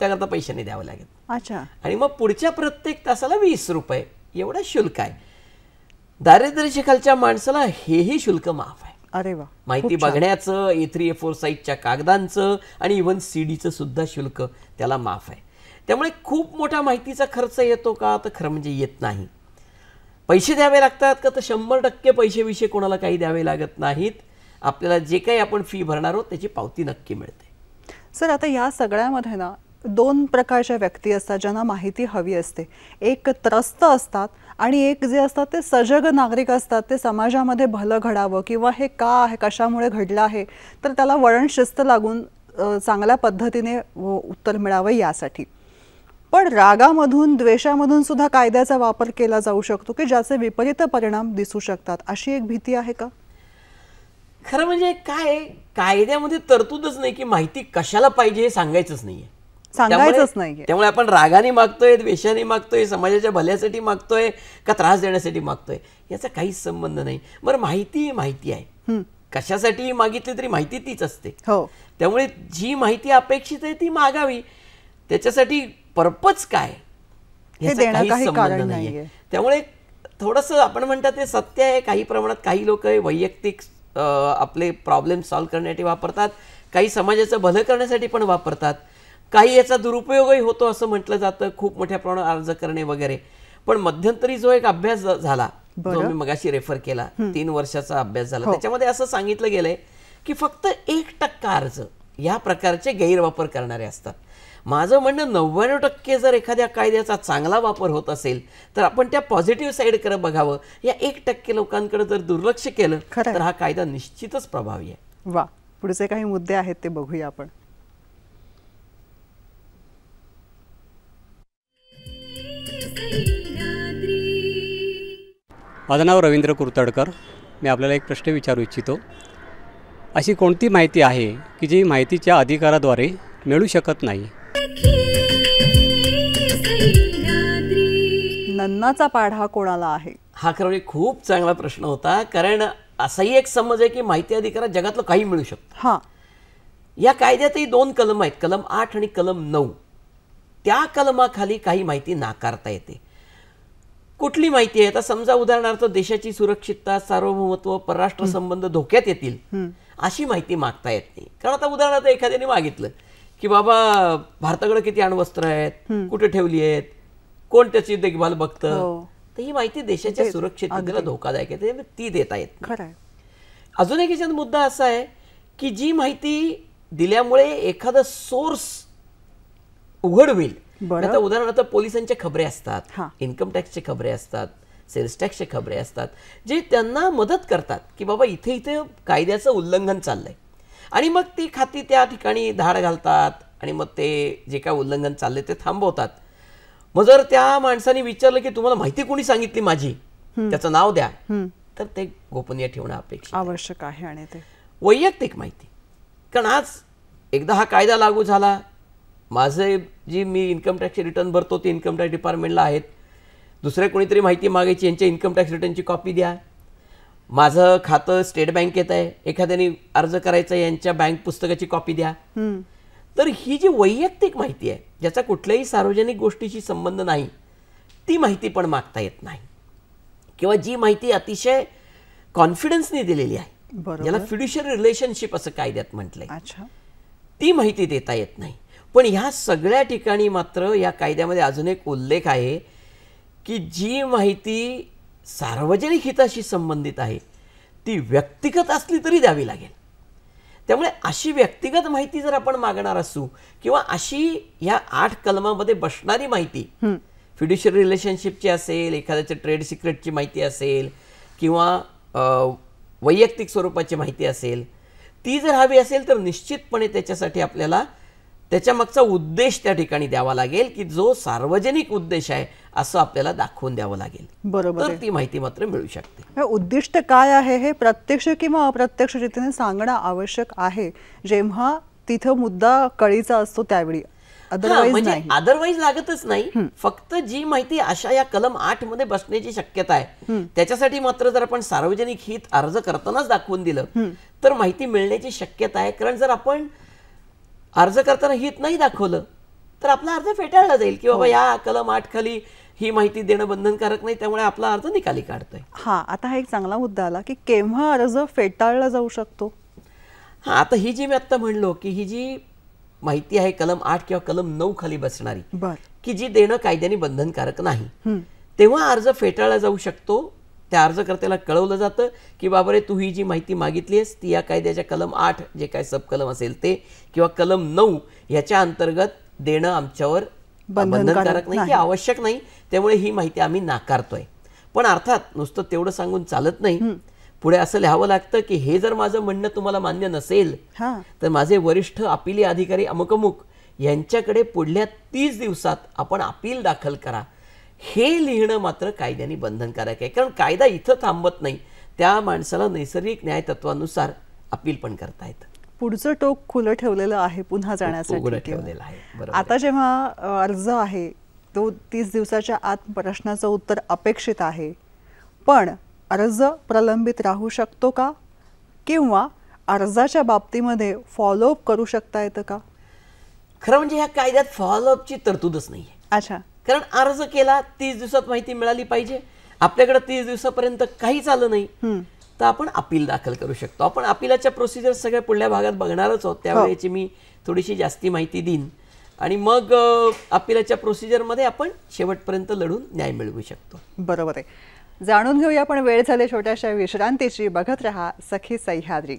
त्याकरता पैशाने द्यावं लागेल अच्छा आणि मग पुढच्या प्रत्येक तासाला वीस रुपये एवढं शुल्क आहे दारिद्र्यशिखालच्या माणसाला हेही शुल्क माफ आहे अरे वा माहिती बघण्याचं ए थ्री ए फोर साईजच्या कागदांचं आणि इव्हन सीडीचं सुद्धा शुल्क त्याला माफ आहे त्यामुळे खूप मोठा माहितीचा खर्च येतो का तर खरं म्हणजे येत नाही पैसे द्यावे लागतात का तर शंभर टक्के पैसेविषयी कोणाला काही द्यावे लागत नाहीत आपल्याला जे काही आपण फी भरणार आहोत त्याची पावती नक्की मिळते सर आता या सगळ्यामध्ये ना दोन प्रकारच्या व्यक्ती असतात ज्यांना माहिती हवी असते एक त्रस्त असतात आणि एक जे असतात ते सजग नागरिक असतात ते समाजामध्ये भलं घडावं किंवा हे का आहे कशामुळे घडलं आहे तर त्याला वळण शिस्त लागून चांगल्या पद्धतीने उत्तर मिळावं यासाठी पण रागामधून द्वेषामधून सुद्धा कायद्याचा वापर केला जाऊ शकतो की ज्याचे विपरीत परिणाम दिसू शकतात अशी एक भीती आहे का खरं म्हणजे काय कायद्यामध्ये तरतूदच नाही की माहिती कशाला पाहिजे हे सांगायचंच नाही आहे सांगायचंच नाही त्यामुळे आपण रागाने मागतोय द्वेषाने मागतोय समाजाच्या भल्यासाठी मागतोय का त्रास देण्यासाठी मागतोय याचा काहीच संबंध नाही बरं माहिती माहिती आहे कशासाठी मागितली तरी माहिती तीच असते हो त्यामुळे जी माहिती अपेक्षित आहे ती मागावी त्याच्यासाठी पर्पज काय काही कारण नाहीये त्यामुळे थोडस आपण म्हणतात ते सत्य आहे काही प्रमाणात काही लोक वैयक्तिक आपले प्रॉब्लेम सॉल्व्ह करण्यासाठी वापरतात काही समाजाचं भलं करण्यासाठी पण वापरतात काही याचा दुरुपयोगही होतो असं म्हटलं जातं खूप मोठ्या प्रमाणात अर्ज करणे वगैरे पण मध्यंतरी जो एक अभ्यास झाला जो मी मगाशी रेफर केला तीन वर्षाचा अभ्यास झाला हो. त्याच्यामध्ये असं सांगितलं गेलंय की फक्त एक टक्का अर्ज या प्रकारचे गैरवापर करणारे असतात माझं म्हणणं नव्याण्णव टक्के जर एखाद्या कायद्याचा चांगला वापर होत असेल तर आपण त्या पॉझिटिव्ह साईडकडे बघावं या एक टक्के लोकांकडे जर दुर्लक्ष केलं तर हा कायदा निश्चितच प्रभावी आहे वा पुढचे काही मुद्दे आहेत ते बघूया आपण माझं नाव रवींद्र कुरतडकर मी आपल्याला एक प्रश्न विचारू इच्छितो अशी कोणती माहिती आहे की जी माहितीच्या अधिकाराद्वारे मिळू शकत नाही नन्नाचा पाढ हा कोणाला आहे हा खरं खूप चांगला प्रश्न होता कारण असाही एक समज आहे की माहिती अधिकारात जगातलं काही मिळू शकतं हा या कायद्यातही दोन कलम आहेत कलम आठ आणि कलम नऊ त्या कलमाखाली काही माहिती नाकारता येते कुठली माहिती आहे आता समजा उदाहरणार्थ देशाची सुरक्षितता सार्वभौमत्व परराष्ट्र संबंध धोक्यात येतील अशी माहिती मागता येत नाही कारण आता उदाहरणार्थ एखाद्याने मागितलं की बाबा भारताकडे किती अणवस्त्र आहेत कुठे ठेवली आहेत कोण त्याची देखभाल बघतं हो. तर ही माहिती देशाच्या सुरक्षिततेला धोकादायक आहे ती देता येत अजून एक याच्यात मुद्दा असा आहे की जी माहिती दिल्यामुळे एखादा सोर्स उघड होईल आता उदाहरणार्थ पोलिसांच्या खबरे असतात इन्कम टॅक्सचे खबरे असतात सेल्स टॅक्सचे खबरे असतात जे त्यांना मदत करतात की बाबा इथे इथे कायद्याचं उल्लंघन चाललंय आणि मग ती खाती त्या ठिकाणी धाड घालतात आणि मग ते जे काय उल्लंघन चालले ते थांबवतात मग जर त्या माणसाने विचारलं की तुम्हाला माहिती कोणी सांगितली माझी त्याचं नाव द्या तर ते गोपनीय ठेवणं अपेक्षित आवश्यक आहे आणि ते वैयक्तिक माहिती कारण आज एकदा हा कायदा लागू झाला माझे जी मी इन्कम टॅक्सचे रिटर्न भरतो ती इन्कम टॅक्स डिपार्टमेंटला आहेत दुसरे कोणीतरी माहिती मागायची यांच्या इन्कम टॅक्स रिटर्नची कॉपी द्या माझं खातं स्टेट बँकेत आहे एखाद्याने अर्ज करायचा यांच्या बँक पुस्तकाची कॉपी द्या तर ही जी वैयक्तिक माहिती आहे ज्याचा कुठल्याही सार्वजनिक गोष्टीशी संबंध नाही ती माहिती पण मागता येत नाही किंवा जी माहिती अतिशय कॉन्फिडन्सनी दिलेली आहे याला फिड्युशरी रिलेशनशिप असं कायद्यात म्हटलंय ती माहिती देता येत नाही पण ह्या सगळ्या ठिकाणी मात्र या कायद्यामध्ये अजून एक उल्लेख आहे की जी माहिती सार्वजनिक हिताशी संबंधित आहे ती व्यक्तिगत असली तरी द्यावी लागेल त्यामुळे अशी व्यक्तिगत माहिती जर आपण मागणार असू किंवा अशी या आठ कलमामध्ये बसणारी माहिती फिड्युशियल रिलेशनशिपची असेल एखाद्याच्या ट्रेड सिक्रेटची माहिती असेल किंवा वैयक्तिक स्वरूपाची माहिती असेल ती जर हवी असेल तर निश्चितपणे त्याच्यासाठी आपल्याला त्याच्यामागचा उद्देश त्या ठिकाणी द्यावा लागेल की जो सार्वजनिक उद्देश आहे असं आपल्याला दाखवून द्यावं लागेल बरोबर ती माहिती मात्र मिळू शकते उद्दिष्ट काय आहे हे प्रत्यक्ष किंवा अप्रत्यक्ष रीतीने सांगणं आवश्यक आहे जेव्हा तिथं मुद्दा कळीचा असतो त्यावेळी म्हणजे अदरवाईज लागतच नाही फक्त जी माहिती अशा या कलम आठ मध्ये बसण्याची शक्यता आहे त्याच्यासाठी मात्र जर आपण सार्वजनिक हित अर्ज करतानाच दाखवून दिलं तर माहिती मिळण्याची शक्यता आहे कारण जर आपण अर्ज करताना हित नाही दाखवलं तर आपला अर्ज फेटाळला जाईल की बाबा हो. या कलम आठ खाली ही माहिती देणं बंधनकारक नाही त्यामुळे आपला अर्ज निकाली काढतोय हा आता हा एक चांगला मुद्दा आला की केव्हा अर्ज फेटाळला जाऊ शकतो हा आता ही जी मी आता म्हणलो की ही जी माहिती आहे कलम आठ किंवा कलम नऊ खाली बसणारी की जी देणं कायद्याने बंधनकारक नाही तेव्हा अर्ज फेटाळला जाऊ शकतो त्या अर्जकर्त्याला कळवलं जातं की बाबा रे तू ही जी माहिती मागितली आहेस ती या कायद्याच्या कलम आठ जे काय सब कलम असेल ते किंवा कलम नऊ याच्या अंतर्गत देणं आमच्यावर बंधनकारक नाही की आवश्यक नाही त्यामुळे ही माहिती आम्ही नाकारतोय पण अर्थात नुसतं तेवढं सांगून चालत नाही पुढे असं लिहावं लागतं की हे जर माझं म्हणणं तुम्हाला मान्य नसेल तर माझे वरिष्ठ अपिली अधिकारी अमकमुक यांच्याकडे पुढल्या तीस दिवसात आपण अपील दाखल करा हे लिहिणं मात्र कायद्याने बंधनकारक आहे कारण कायदा इथं थांबत नाही त्या माणसाला नैसर्गिक न्याय तत्वानुसार अपील पण करता येतं पुढचं टोक खुलं ठेवलेलं आहे पुन्हा जाण्यासाठी ठेवलेलं आहे आता जेव्हा अर्ज आहे तो तीस दिवसाच्या आत प्रश्नाचं उत्तर अपेक्षित आहे पण अर्ज प्रलंबित राहू शकतो का किंवा अर्जाच्या बाबतीमध्ये फॉलोअप करू शकता येतं का खरं म्हणजे ह्या कायद्यात फॉलोअपची तरतूदच नाही अच्छा कारण अर्ज केला तीस दिवसात माहिती मिळाली पाहिजे आपल्याकडे तीस दिवसापर्यंत काहीच आलं नाही तर आपण अपील दाखल करू शकतो आपण अपिलाच्या प्रोसिजर सगळ्या पुढल्या भागात बघणारच आहोत त्यावेळेची हो. मी थोडीशी जास्ती माहिती देईन आणि मग अपिलाच्या मध्ये आपण शेवटपर्यंत लढून न्याय मिळवू शकतो बरोबर आहे जाणून घेऊया आपण वेळ झाले छोट्याशा विश्रांतीची बघत रहा सखी सह्याद्री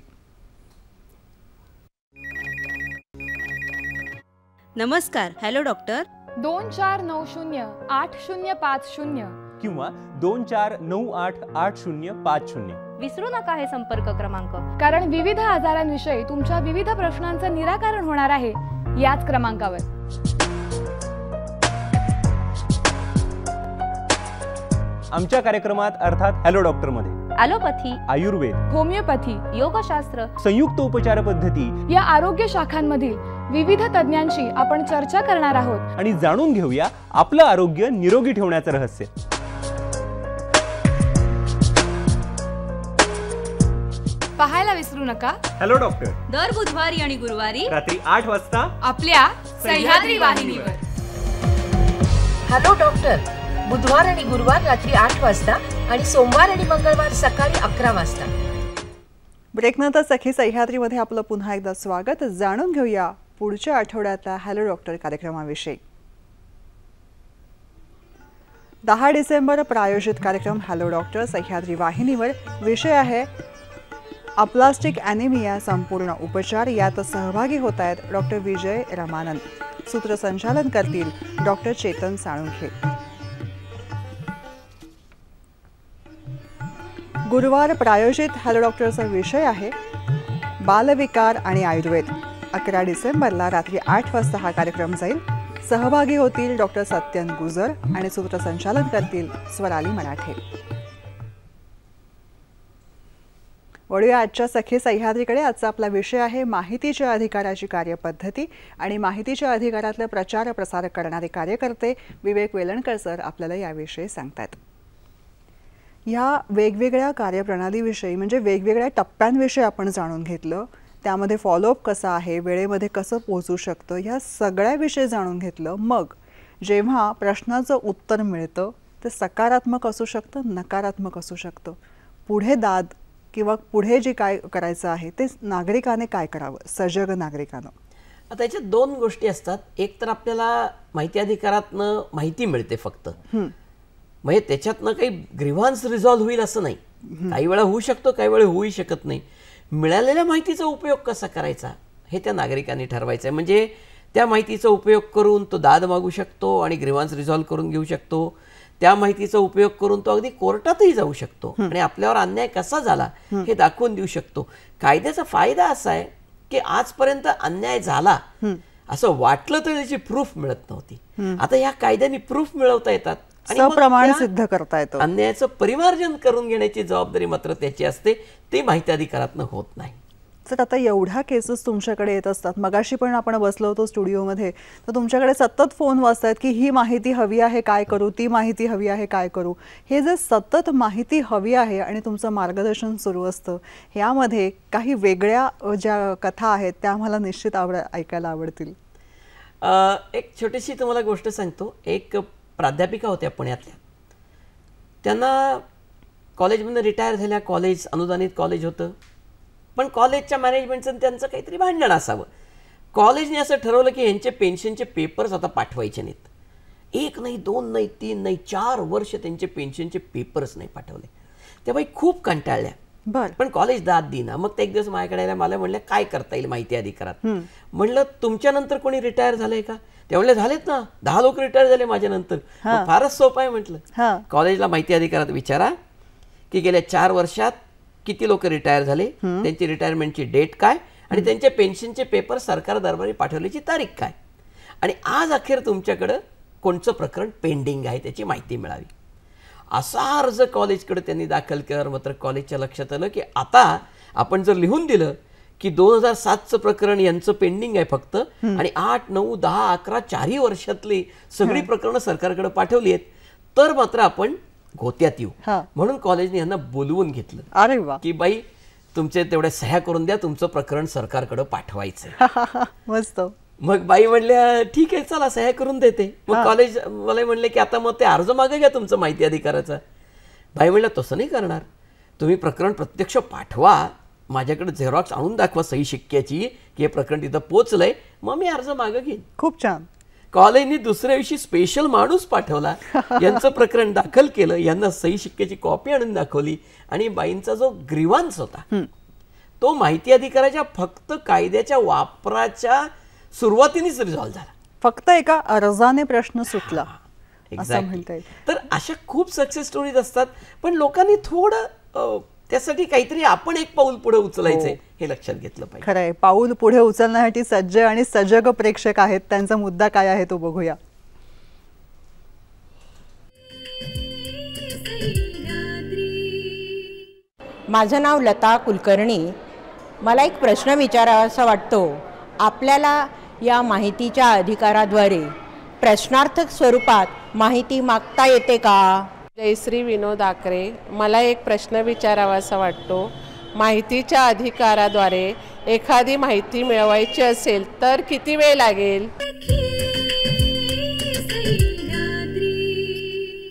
नमस्कार हॅलो डॉक्टर दोन चार नऊ शून्य आठ शून्य पाच शून्य किंवा दोन चार नऊ आठ आठ शून्य पाच शून्य विसरू नका हे संपर्क क्रमांक कारण विविध आजारांविषयी तुमच्या विविध प्रश्नांचं निराकरण होणार आहे याच क्रमांकावर आमच्या कार्यक्रमात अर्थात हॅलो डॉक्टर मध्ये ॲलोपॅथी आयुर्वेद होमिओपॅथी योगशास्त्र संयुक्त उपचार पद्धती या आरोग्य शाखांमधील विविध तज्ञांशी आपण चर्चा करणार आहोत आणि जाणून घेऊया आपलं आरोग्य निरोगी ठेवण्याचं रहस्य पाहायला विसरू नका हॅलो डॉक्टर दर बुधवारी आणि गुरुवारी रात्री आठ वाजता आपल्या सह्याद्री वाहिनीवर हॅलो डॉक्टर बुधवार आणि गुरुवार रात्री आठ वाजता आणि सोमवार आणि मंगळवार सकाळी अकरा वाजता ब्रेकनंतर सखी सह्याद्रीमध्ये आपलं पुन्हा एकदा स्वागत जाणून घेऊया पुढच्या आठवड्यातल्या हॅलो डॉक्टर कार्यक्रमाविषयी दहा डिसेंबर प्रायोजित कार्यक्रम हॅलो डॉक्टर सह्याद्री वाहिनीवर विषय आहे अप्लास्टिक ॲनिमिया संपूर्ण उपचार यात सहभागी होत आहेत डॉक्टर विजय रमानंद सूत्रसंचालन करतील डॉक्टर चेतन साळुंखे गुरुवार प्रायोजित हॅलो डॉक्टरचा विषय आहे बालविकार आणि आयुर्वेद अकरा डिसेंबरला रात्री आठ वाजता हा कार्यक्रम जाईल सहभागी होतील डॉक्टर सत्यन गुजर आणि सूत्रसंचालन करतील स्वराली मराठे वळूया आजच्या सखी सह्याद्रीकडे आजचा आपला विषय आहे माहितीच्या अधिकाराची कार्यपद्धती आणि माहितीच्या अधिकारातलं प्रचार प्रसार करणारे कार्यकर्ते विवेक वेलणकर सर आपल्याला याविषयी सांगतात या वेगवेगळ्या कार्यप्रणालीविषयी म्हणजे वेगवेगळ्या टप्प्यांविषयी आपण जाणून घेतलं त्यामध्ये फॉलोअप कसा आहे वेळेमध्ये कसं पोहोचू शकतं ह्या सगळ्याविषयी जाणून घेतलं मग जेव्हा प्रश्नाचं उत्तर मिळतं ते सकारात्मक असू शकतं नकारात्मक असू शकतं पुढे दाद किंवा पुढे जे काय करायचं आहे ते नागरिकाने काय करावं सजग नागरिकानं आता याच्यात दोन गोष्टी असतात एक तर आपल्याला माहिती अधिकारातनं माहिती मिळते फक्त म्हणजे त्याच्यातनं काही ग्रिव्हान्स रिझॉल्व्ह होईल असं नाही काही वेळा होऊ शकतो काही वेळा होऊ शकत नाही मिळालेल्या माहितीचा उपयोग कसा करायचा हे त्या नागरिकांनी ठरवायचं आहे म्हणजे त्या माहितीचा उपयोग करून तो दाद मागू शकतो आणि ग्रीवांस रिझॉल्व करून घेऊ शकतो त्या माहितीचा उपयोग करून तो अगदी कोर्टातही जाऊ शकतो आणि आपल्यावर अन्याय कसा झाला हे दाखवून देऊ शकतो कायद्याचा फायदा असा आहे की आजपर्यंत अन्याय झाला असं वाटलं तर त्याची प्रूफ मिळत नव्हती आता या कायद्याने प्रूफ मिळवता येतात सप्रमाण सिद्ध करता येतो अन्यायाचं परिमार्जन करून घेण्याची जबाबदारी मात्र त्याची असते ते माहिती अधिकारातनं होत नाही सर आता एवढ्या केसेस तुमच्याकडे येत असतात मगाशी पण आपण बसलो होतो स्टुडिओमध्ये तर तुमच्याकडे सतत फोन वाचतात की ही माहिती हवी आहे काय करू ती माहिती हवी आहे काय करू हे जे सतत माहिती हवी आहे आणि तुमचं मार्गदर्शन सुरू असतं यामध्ये काही वेगळ्या ज्या कथा आहेत त्या आम्हाला निश्चित आवड ऐकायला आवडतील एक छोटीशी तुम्हाला गोष्ट सांगतो एक प्राध्यापिका होत्या पुण्यातल्या त्यांना कॉलेजमधून रिटायर झाल्या कॉलेज अनुदानित कॉलेज होतं पण कॉलेजच्या मॅनेजमेंटचं त्यांचं काहीतरी भांडण असावं कॉलेजने असं ठरवलं की यांचे पेन्शनचे पेपर्स आता पाठवायचे नाहीत एक नाही दोन नाही तीन नाही चार वर्ष त्यांचे पेन्शनचे पेपर्स नाही पाठवले त्या बाई खूप कंटाळल्या बर पण कॉलेज दाद दिना मग ते एक दिवस माझ्याकडे मला म्हणलं काय करता येईल माहिती अधिकारात म्हणलं तुमच्यानंतर कोणी रिटायर झालंय का त्यामुळे झालेत ना दहा लोक रिटायर झाले माझ्या नंतर फारच सोपं आहे म्हटलं कॉलेजला माहिती अधिकारात विचारा की गेल्या चार वर्षात किती लोक रिटायर झाले त्यांची रिटायरमेंटची डेट काय आणि त्यांच्या पेन्शनचे पेपर सरकार दरबारी पाठवल्याची तारीख काय आणि आज अखेर तुमच्याकडं कोणचं प्रकरण पेंडिंग आहे त्याची माहिती मिळावी असा अर्ज कॉलेजकडे त्यांनी दाखल केल्यावर मात्र कॉलेजच्या लक्षात आलं की आता आपण जर लिहून दिलं की दोन हजार सातचं प्रकरण यांचं पेंडिंग आहे फक्त आणि आठ नऊ दहा अकरा चारही वर्षातली सगळी प्रकरणं सरकारकडे पाठवली आहेत तर मात्र आपण घोत्यात येऊ म्हणून कॉलेजने यांना बोलवून घेतलं अरे की बाई तुमचे तेवढ्या सह्या करून द्या तुमचं प्रकरण सरकारकडे पाठवायचं मस्त मग बाई म्हणल्या ठीक आहे चला सह्या करून देते मग कॉलेज मला म्हणले की आता मग ते अर्ज मागे घ्या तुमचं माहिती अधिकाराचा बाई म्हणलं तसं नाही करणार तुम्ही प्रकरण प्रत्यक्ष पाठवा माझ्याकडे झेरॉक्स आणून दाखवा सही शिक्क्याची की हे प्रकरण तिथं पोचलंय मग मी अर्ज मागं घेईन खूप छान कॉलेजनी दुसऱ्या दिवशी स्पेशल माणूस पाठवला यांचं प्रकरण दाखल केलं यांना सही शिक्क्याची कॉपी आणून दाखवली आणि बाईंचा जो ग्रीवांस होता तो माहिती अधिकाराच्या फक्त कायद्याच्या वापराच्या सुरुवातीनेच रिझॉल्व्ह झाला फक्त एका अर्जाने प्रश्न सुटला एक्झॅक्ट तर अशा खूप सक्सेस स्टोरीज असतात पण लोकांनी थोडं त्यासाठी काहीतरी आपण एक पाऊल पुढे उचलायचंय हो. हे लक्षात घेतलं पाहिजे खरंय पाऊल पुढे उचलण्यासाठी सज्ज आणि सजग प्रेक्षक आहेत त्यांचा मुद्दा काय आहे तो बघूया माझं नाव लता कुलकर्णी मला एक प्रश्न विचारावासा वाटतो आपल्याला या माहितीच्या अधिकाराद्वारे प्रश्नार्थक स्वरूपात माहिती मागता येते का जयश्री विनोद आकरे मला एक प्रश्न विचारावासा वाटतो माहितीच्या अधिकाराद्वारे एखादी माहिती मिळवायची असेल तर किती वेळ लागेल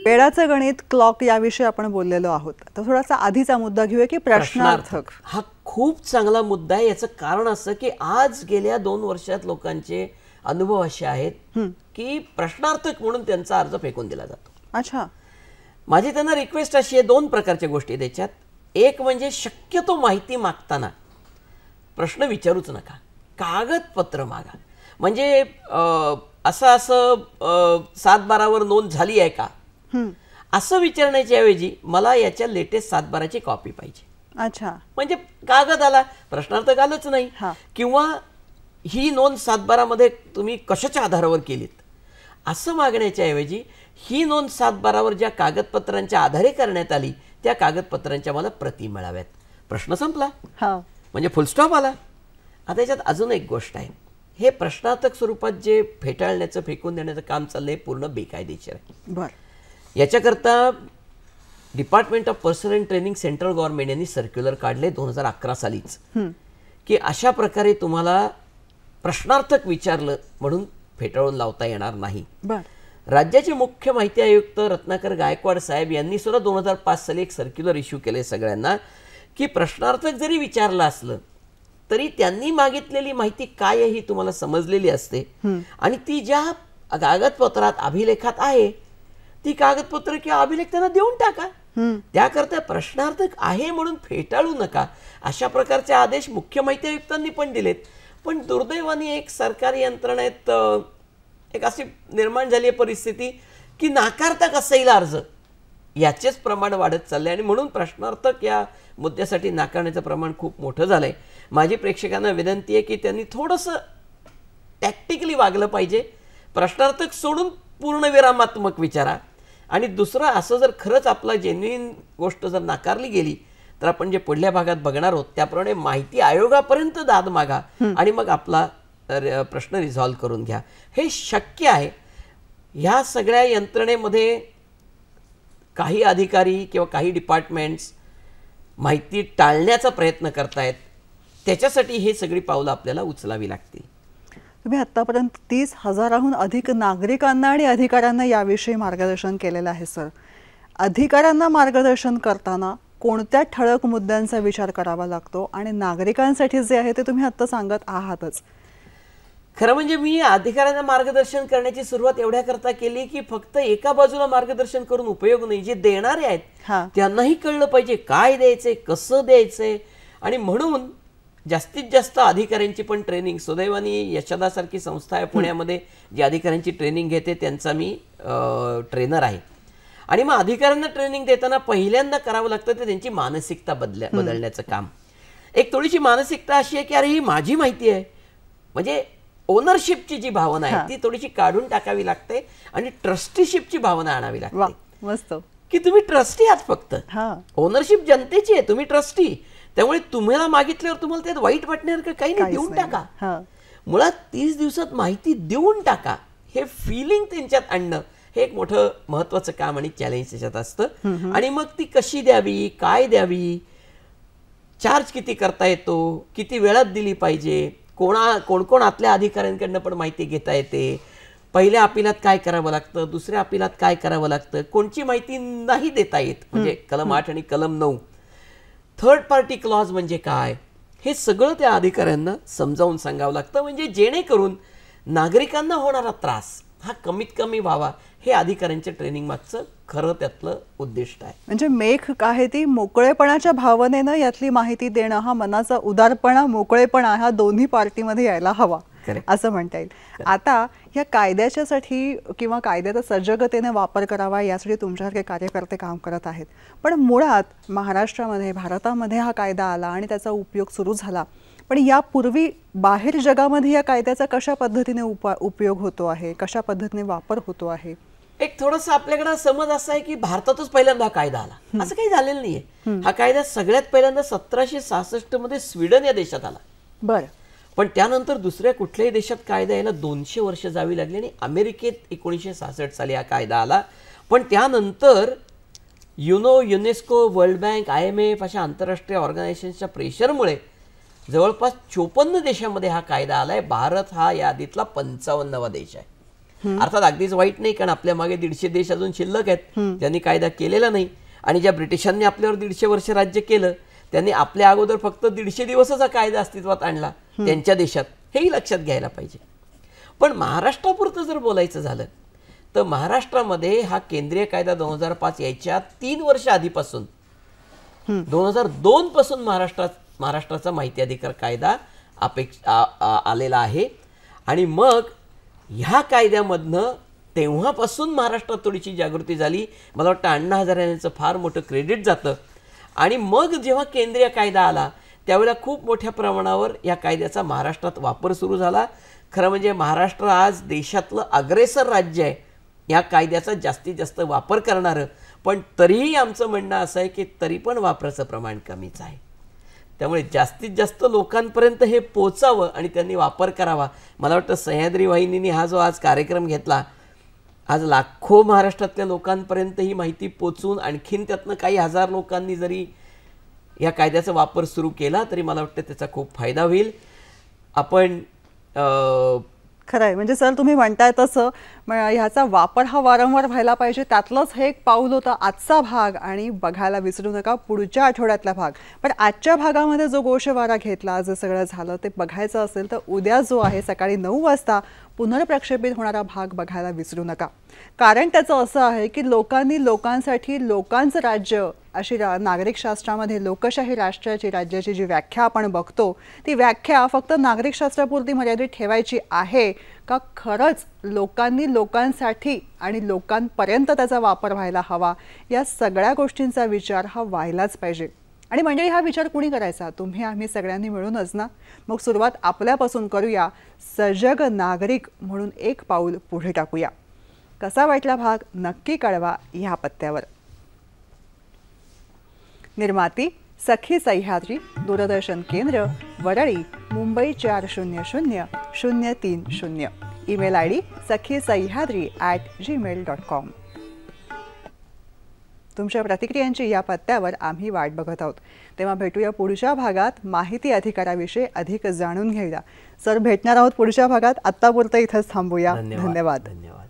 वेळाचं गणित क्लॉक याविषयी आपण बोललेलो आहोत तर थोडासा आधीचा मुद्दा घेऊया की प्रश्नार्थक हा खूप चांगला मुद्दा आहे याचं कारण असं की आज गेल्या दोन वर्षात लोकांचे अनुभव असे आहेत की प्रश्नार्थक म्हणून त्यांचा अर्ज फेकून दिला जातो अच्छा माझी त्यांना रिक्वेस्ट अशी आहे दोन प्रकारच्या गोष्टी त्याच्यात एक म्हणजे शक्यतो माहिती मागताना प्रश्न विचारूच नका कागदपत्र मागा म्हणजे असं असं सात बारावर नोंद झाली आहे का असं विचारण्याच्या ऐवजी मला याच्या लेटेस्ट सात बाराची कॉपी पाहिजे अच्छा म्हणजे कागद आला प्रश्नार्थ कालच नाही किंवा ही नोंद सातबारामध्ये तुम्ही कशाच्या आधारावर केलीत असं मागण्याच्या ऐवजी ही नोंद बारावर ज्या कागदपत्रांच्या आधारे करण्यात आली त्या कागदपत्रांच्या मला प्रती मिळाव्यात प्रश्न संपला हो. म्हणजे फुलस्टॉप आला आता याच्यात अजून एक गोष्ट आहे हे प्रश्नार्थक स्वरूपात जे फेटाळण्याचं फेकून देण्याचं काम चाललंय पूर्ण बेकायदेशीर आहे याच्याकरता department of personnel training central government यांनी सर्क्युलर काढले दोन हजार अकरा सालीच की अशा प्रकारे तुम्हाला प्रश्नार्थक विचारलं म्हणून फेटाळून लावता येणार नाही राज्याचे मुख्य माहिती आयुक्त रत्नाकर गायकवाड साहेब यांनी सुद्धा दोन हजार पाच साली एक सर्क्युलर इश्यू केले सगळ्यांना की प्रश्नार्थक जरी विचारलं असलं तरी त्यांनी मागितलेली माहिती काय आहे ही तुम्हाला समजलेली असते आणि ती ज्या कागदपत्रात अभिलेखात आहे ती कागदपत्र किंवा अभिलेख त्यांना देऊन टाका त्याकरता प्रश्नार्थक आहे म्हणून फेटाळू नका अशा प्रकारचे आदेश मुख्य माहिती आयुक्तांनी पण दिलेत पण दुर्दैवाने एक सरकारी यंत्रणेत एक अशी निर्माण झाली आहे परिस्थिती की नाकारता कसा येईल अर्ज याचेच प्रमाण वाढत चालले आणि म्हणून प्रश्नार्थक या मुद्द्यासाठी नाकारण्याचं प्रमाण खूप मोठं झालंय माझी प्रेक्षकांना विनंती आहे की त्यांनी थोडंसं टॅक्टिकली वागलं पाहिजे प्रश्नार्थक सोडून पूर्णविरामात्मक विचारा आणि दुसरं असं जर खरंच आपला जेन्युईन गोष्ट जर नाकारली गेली तर आपण जे पुढल्या भागात बघणार आहोत त्याप्रमाणे माहिती आयोगापर्यंत दाद मागा आणि मग आपला प्रश्न रिझॉल्व करून घ्या हे शक्य आहे ह्या सगळ्या यंत्रणेमध्ये काही अधिकारी किंवा काही डिपार्टमेंट्स माहिती टाळण्याचा प्रयत्न करतायत त्याच्यासाठी हे सगळी पावलं आपल्याला उचलावी लागतील तुम्ही आत्तापर्यंत तीस हजाराहून अधिक नागरिकांना आणि अधिकाऱ्यांना याविषयी मार्गदर्शन केलेलं आहे सर अधिकाऱ्यांना मार्गदर्शन करताना कोणत्या ठळक मुद्द्यांचा विचार करावा लागतो आणि नागरिकांसाठी जे आहे ते तुम्ही आत्ता सांगत आहातच खरं म्हणजे मी अधिकाऱ्यांना मार्गदर्शन करण्याची सुरुवात एवढ्या करता केली की फक्त एका बाजूला मार्गदर्शन करून उपयोग नाही जे देणारे आहेत त्यांनाही कळलं पाहिजे काय द्यायचंय कसं द्यायचंय आणि म्हणून जास्तीत जास्त अधिकाऱ्यांची पण ट्रेनिंग सुदैवानी यशदासारखी संस्था आहे पुण्यामध्ये जी अधिकाऱ्यांची ट्रेनिंग घेते त्यांचा मी ट्रेनर आहे आणि मग अधिकाऱ्यांना ट्रेनिंग देताना पहिल्यांदा करावं लागतं ते त्यांची मानसिकता बदल्या बदलण्याचं काम एक थोडीशी मानसिकता अशी आहे की अरे ही माझी माहिती आहे म्हणजे ओनरशिपची जी भावना आहे ती थोडीशी काढून टाकावी लागते आणि ट्रस्टीशिपची भावना आणावी लागते की तुम्ही ट्रस्टी आहात फक्त ओनरशिप जनतेची आहे तुम्ही ट्रस्टी त्यामुळे तुम्हाला मागितल्यावर तुम्हाला त्यात वाईट वाटण्यासारखं काही नाही देऊन टाका मुळात तीस दिवसात माहिती देऊन टाका हे फिलिंग त्यांच्यात आणणं हे एक मोठं महत्वाचं काम आणि चॅलेंज त्याच्यात असतं आणि मग ती कशी द्यावी काय द्यावी चार्ज किती करता येतो किती वेळात दिली पाहिजे कोणा कोणकोण आतल्या अधिकाऱ्यांकडनं पण माहिती घेता येते पहिल्या अपिलात काय करावं लागतं दुसऱ्या अपिलात काय करावं लागतं कोणची माहिती नाही देता येत म्हणजे कलम आठ आणि कलम नऊ थर्ड पार्टी क्लॉज म्हणजे काय हे सगळं त्या अधिकाऱ्यांना समजावून सांगावं लागतं म्हणजे जेणेकरून नागरिकांना होणारा त्रास हा कमीत कमी व्हावा हे अधिकाऱ्यांच्या ट्रेनिंग मागचं खरं त्यातलं उद्दिष्ट आहे म्हणजे मेघ काय ती मोकळेपणाच्या भावनेनं यातली माहिती देणं हा मनाचा उदारपणा मोकळेपणा हा दोन्ही पार्टीमध्ये यायला हवा असं म्हणता येईल आता या कायद्याच्यासाठी किंवा कायद्याचा सजगतेने वापर करावा यासाठी तुमच्यासारखे कार्यकर्ते काम करत आहेत पण मुळात महाराष्ट्रामध्ये भारतामध्ये हा कायदा आला आणि त्याचा उपयोग सुरू झाला पण यापूर्वी बाहेर जगामध्ये या कायद्याचा कशा पद्धतीने उपा उपयोग होतो आहे कशा पद्धतीने वापर होतो आहे एक थोडस आपल्याकडे समज असा आहे की भारतातच पहिल्यांदा हा कायदा आला असं काही झालेलं नाहीये हा कायदा सगळ्यात पहिल्यांदा सतराशे सहासष्ट मध्ये स्वीडन या देशात आला बर पण त्यानंतर दुसऱ्या कुठल्याही देशात कायदा यायला दोनशे वर्ष जावी लागली आणि अमेरिकेत एकोणीसशे सहासष्ट साली हा कायदा आला पण त्यानंतर UNO UNESCO world bank I M F अशा आंतरराष्ट्रीय ऑर्गनायझेशनच्या प्रेशरमुळे जवळपास चोपन्न देशामध्ये हा कायदा आला भारत हा यादीतला पंचावन्नवा देश आहे अर्थात अगदीच वाईट नाही कारण आपल्या मागे दीडशे देश अजून शिल्लक आहेत त्यांनी कायदा केलेला नाही आणि ज्या ब्रिटिशांनी आपल्यावर दीडशे वर्ष राज्य केलं त्यांनी आपल्या अगोदर फक्त दीडशे दिवसच हा कायदा अस्तित्वात आणला त्यांच्या देशात हेही लक्षात घ्यायला पाहिजे पण महाराष्ट्रापुरतं जर बोलायचं झालं तर महाराष्ट्रामध्ये हा केंद्रीय कायदा दोन हजार पाच याच्या तीन वर्ष आधीपासून दोन हजार दोन पासून महाराष्ट्रात महाराष्ट्राचा माहिती अधिकार कायदा अपेक्षा आलेला आहे आणि मग ह्या कायद्यामधनं तेव्हापासून महाराष्ट्रात थोडीशी जागृती झाली मला वाटतं अण्णा हजार यांचं फार मोठं क्रेडिट जातं आणि मग जेव्हा केंद्रीय कायदा आला त्यावेळेला खूप मोठ्या प्रमाणावर या कायद्याचा महाराष्ट्रात वापर सुरू झाला खरं म्हणजे महाराष्ट्र आज देशातलं अग्रेसर राज्य आहे या कायद्याचा जास्तीत जास्त वापर करणारं पण तरीही आमचं म्हणणं असं आहे की तरी पण वापराचं प्रमाण कमीच आहे त्यामुळे जास्तीत जास्त लोकांपर्यंत हे पोचावं आणि त्यांनी वापर करावा मला वाटतं सह्याद्री वाहिनीने हा जो आज कार्यक्रम घेतला आज लाखो महाराष्ट्रातल्या लोकांपर्यंत ही माहिती पोचून आणखीन त्यातनं काही हजार लोकांनी जरी या कायद्याचा वापर सुरू केला तरी मला वाटतं त्याचा खूप फायदा होईल आपण खरं आहे म्हणजे सर तुम्ही म्हणताय तसं ह्याचा वापर हा वारंवार व्हायला पाहिजे त्यातलंच हे एक पाऊल होतं आजचा भाग आणि बघायला विसरू नका पुढच्या आठवड्यातला भाग पण आजच्या भागामध्ये जो गोषवारा घेतला जे सगळं झालं ते बघायचं असेल तर उद्या जो आहे सकाळी नऊ वाजता पुनर्प्रक्षेपित होणारा भाग बघायला विसरू नका कारण त्याचं असं आहे की लोकांनी लोकांसाठी लोकांचं राज्य अशी रा नागरिकशास्त्रामध्ये लोकशाही राष्ट्राची राज्याची जी व्याख्या आपण बघतो ती व्याख्या फक्त नागरिकशास्त्रापुरती मर्यादित ठेवायची आहे का खरंच लोकांनी लोकांसाठी आणि लोकांपर्यंत त्याचा वापर व्हायला हवा या सगळ्या गोष्टींचा विचार हा व्हायलाच पाहिजे आणि मंडळी हा विचार कुणी करायचा तुम्ही आम्ही सगळ्यांनी मिळूनच ना मग सुरुवात आपल्यापासून करूया सजग नागरिक म्हणून एक पाऊल पुढे टाकूया कसा वाटला भाग नक्की कळवा ह्या पत्त्यावर निर्माती सखी सह्याद्री दूरदर्शन केंद्र वरळी मुंबई चार शून्य शून्य शून्य तीन शून्य email I D Sakhi Sahyadri at Gmail dot com तुमच्या प्रतिक्रियांची या पत्त्यावर आम्ही वाट बघत आहोत तेव्हा भेटूया पुढच्या भागात माहिती अधिकाराविषयी अधिक जाणून घेऊया सर भेटणार आहोत पुढच्या भागात आत्तापुरतं इथंच थांबूया धन्यवाद धन्यवाद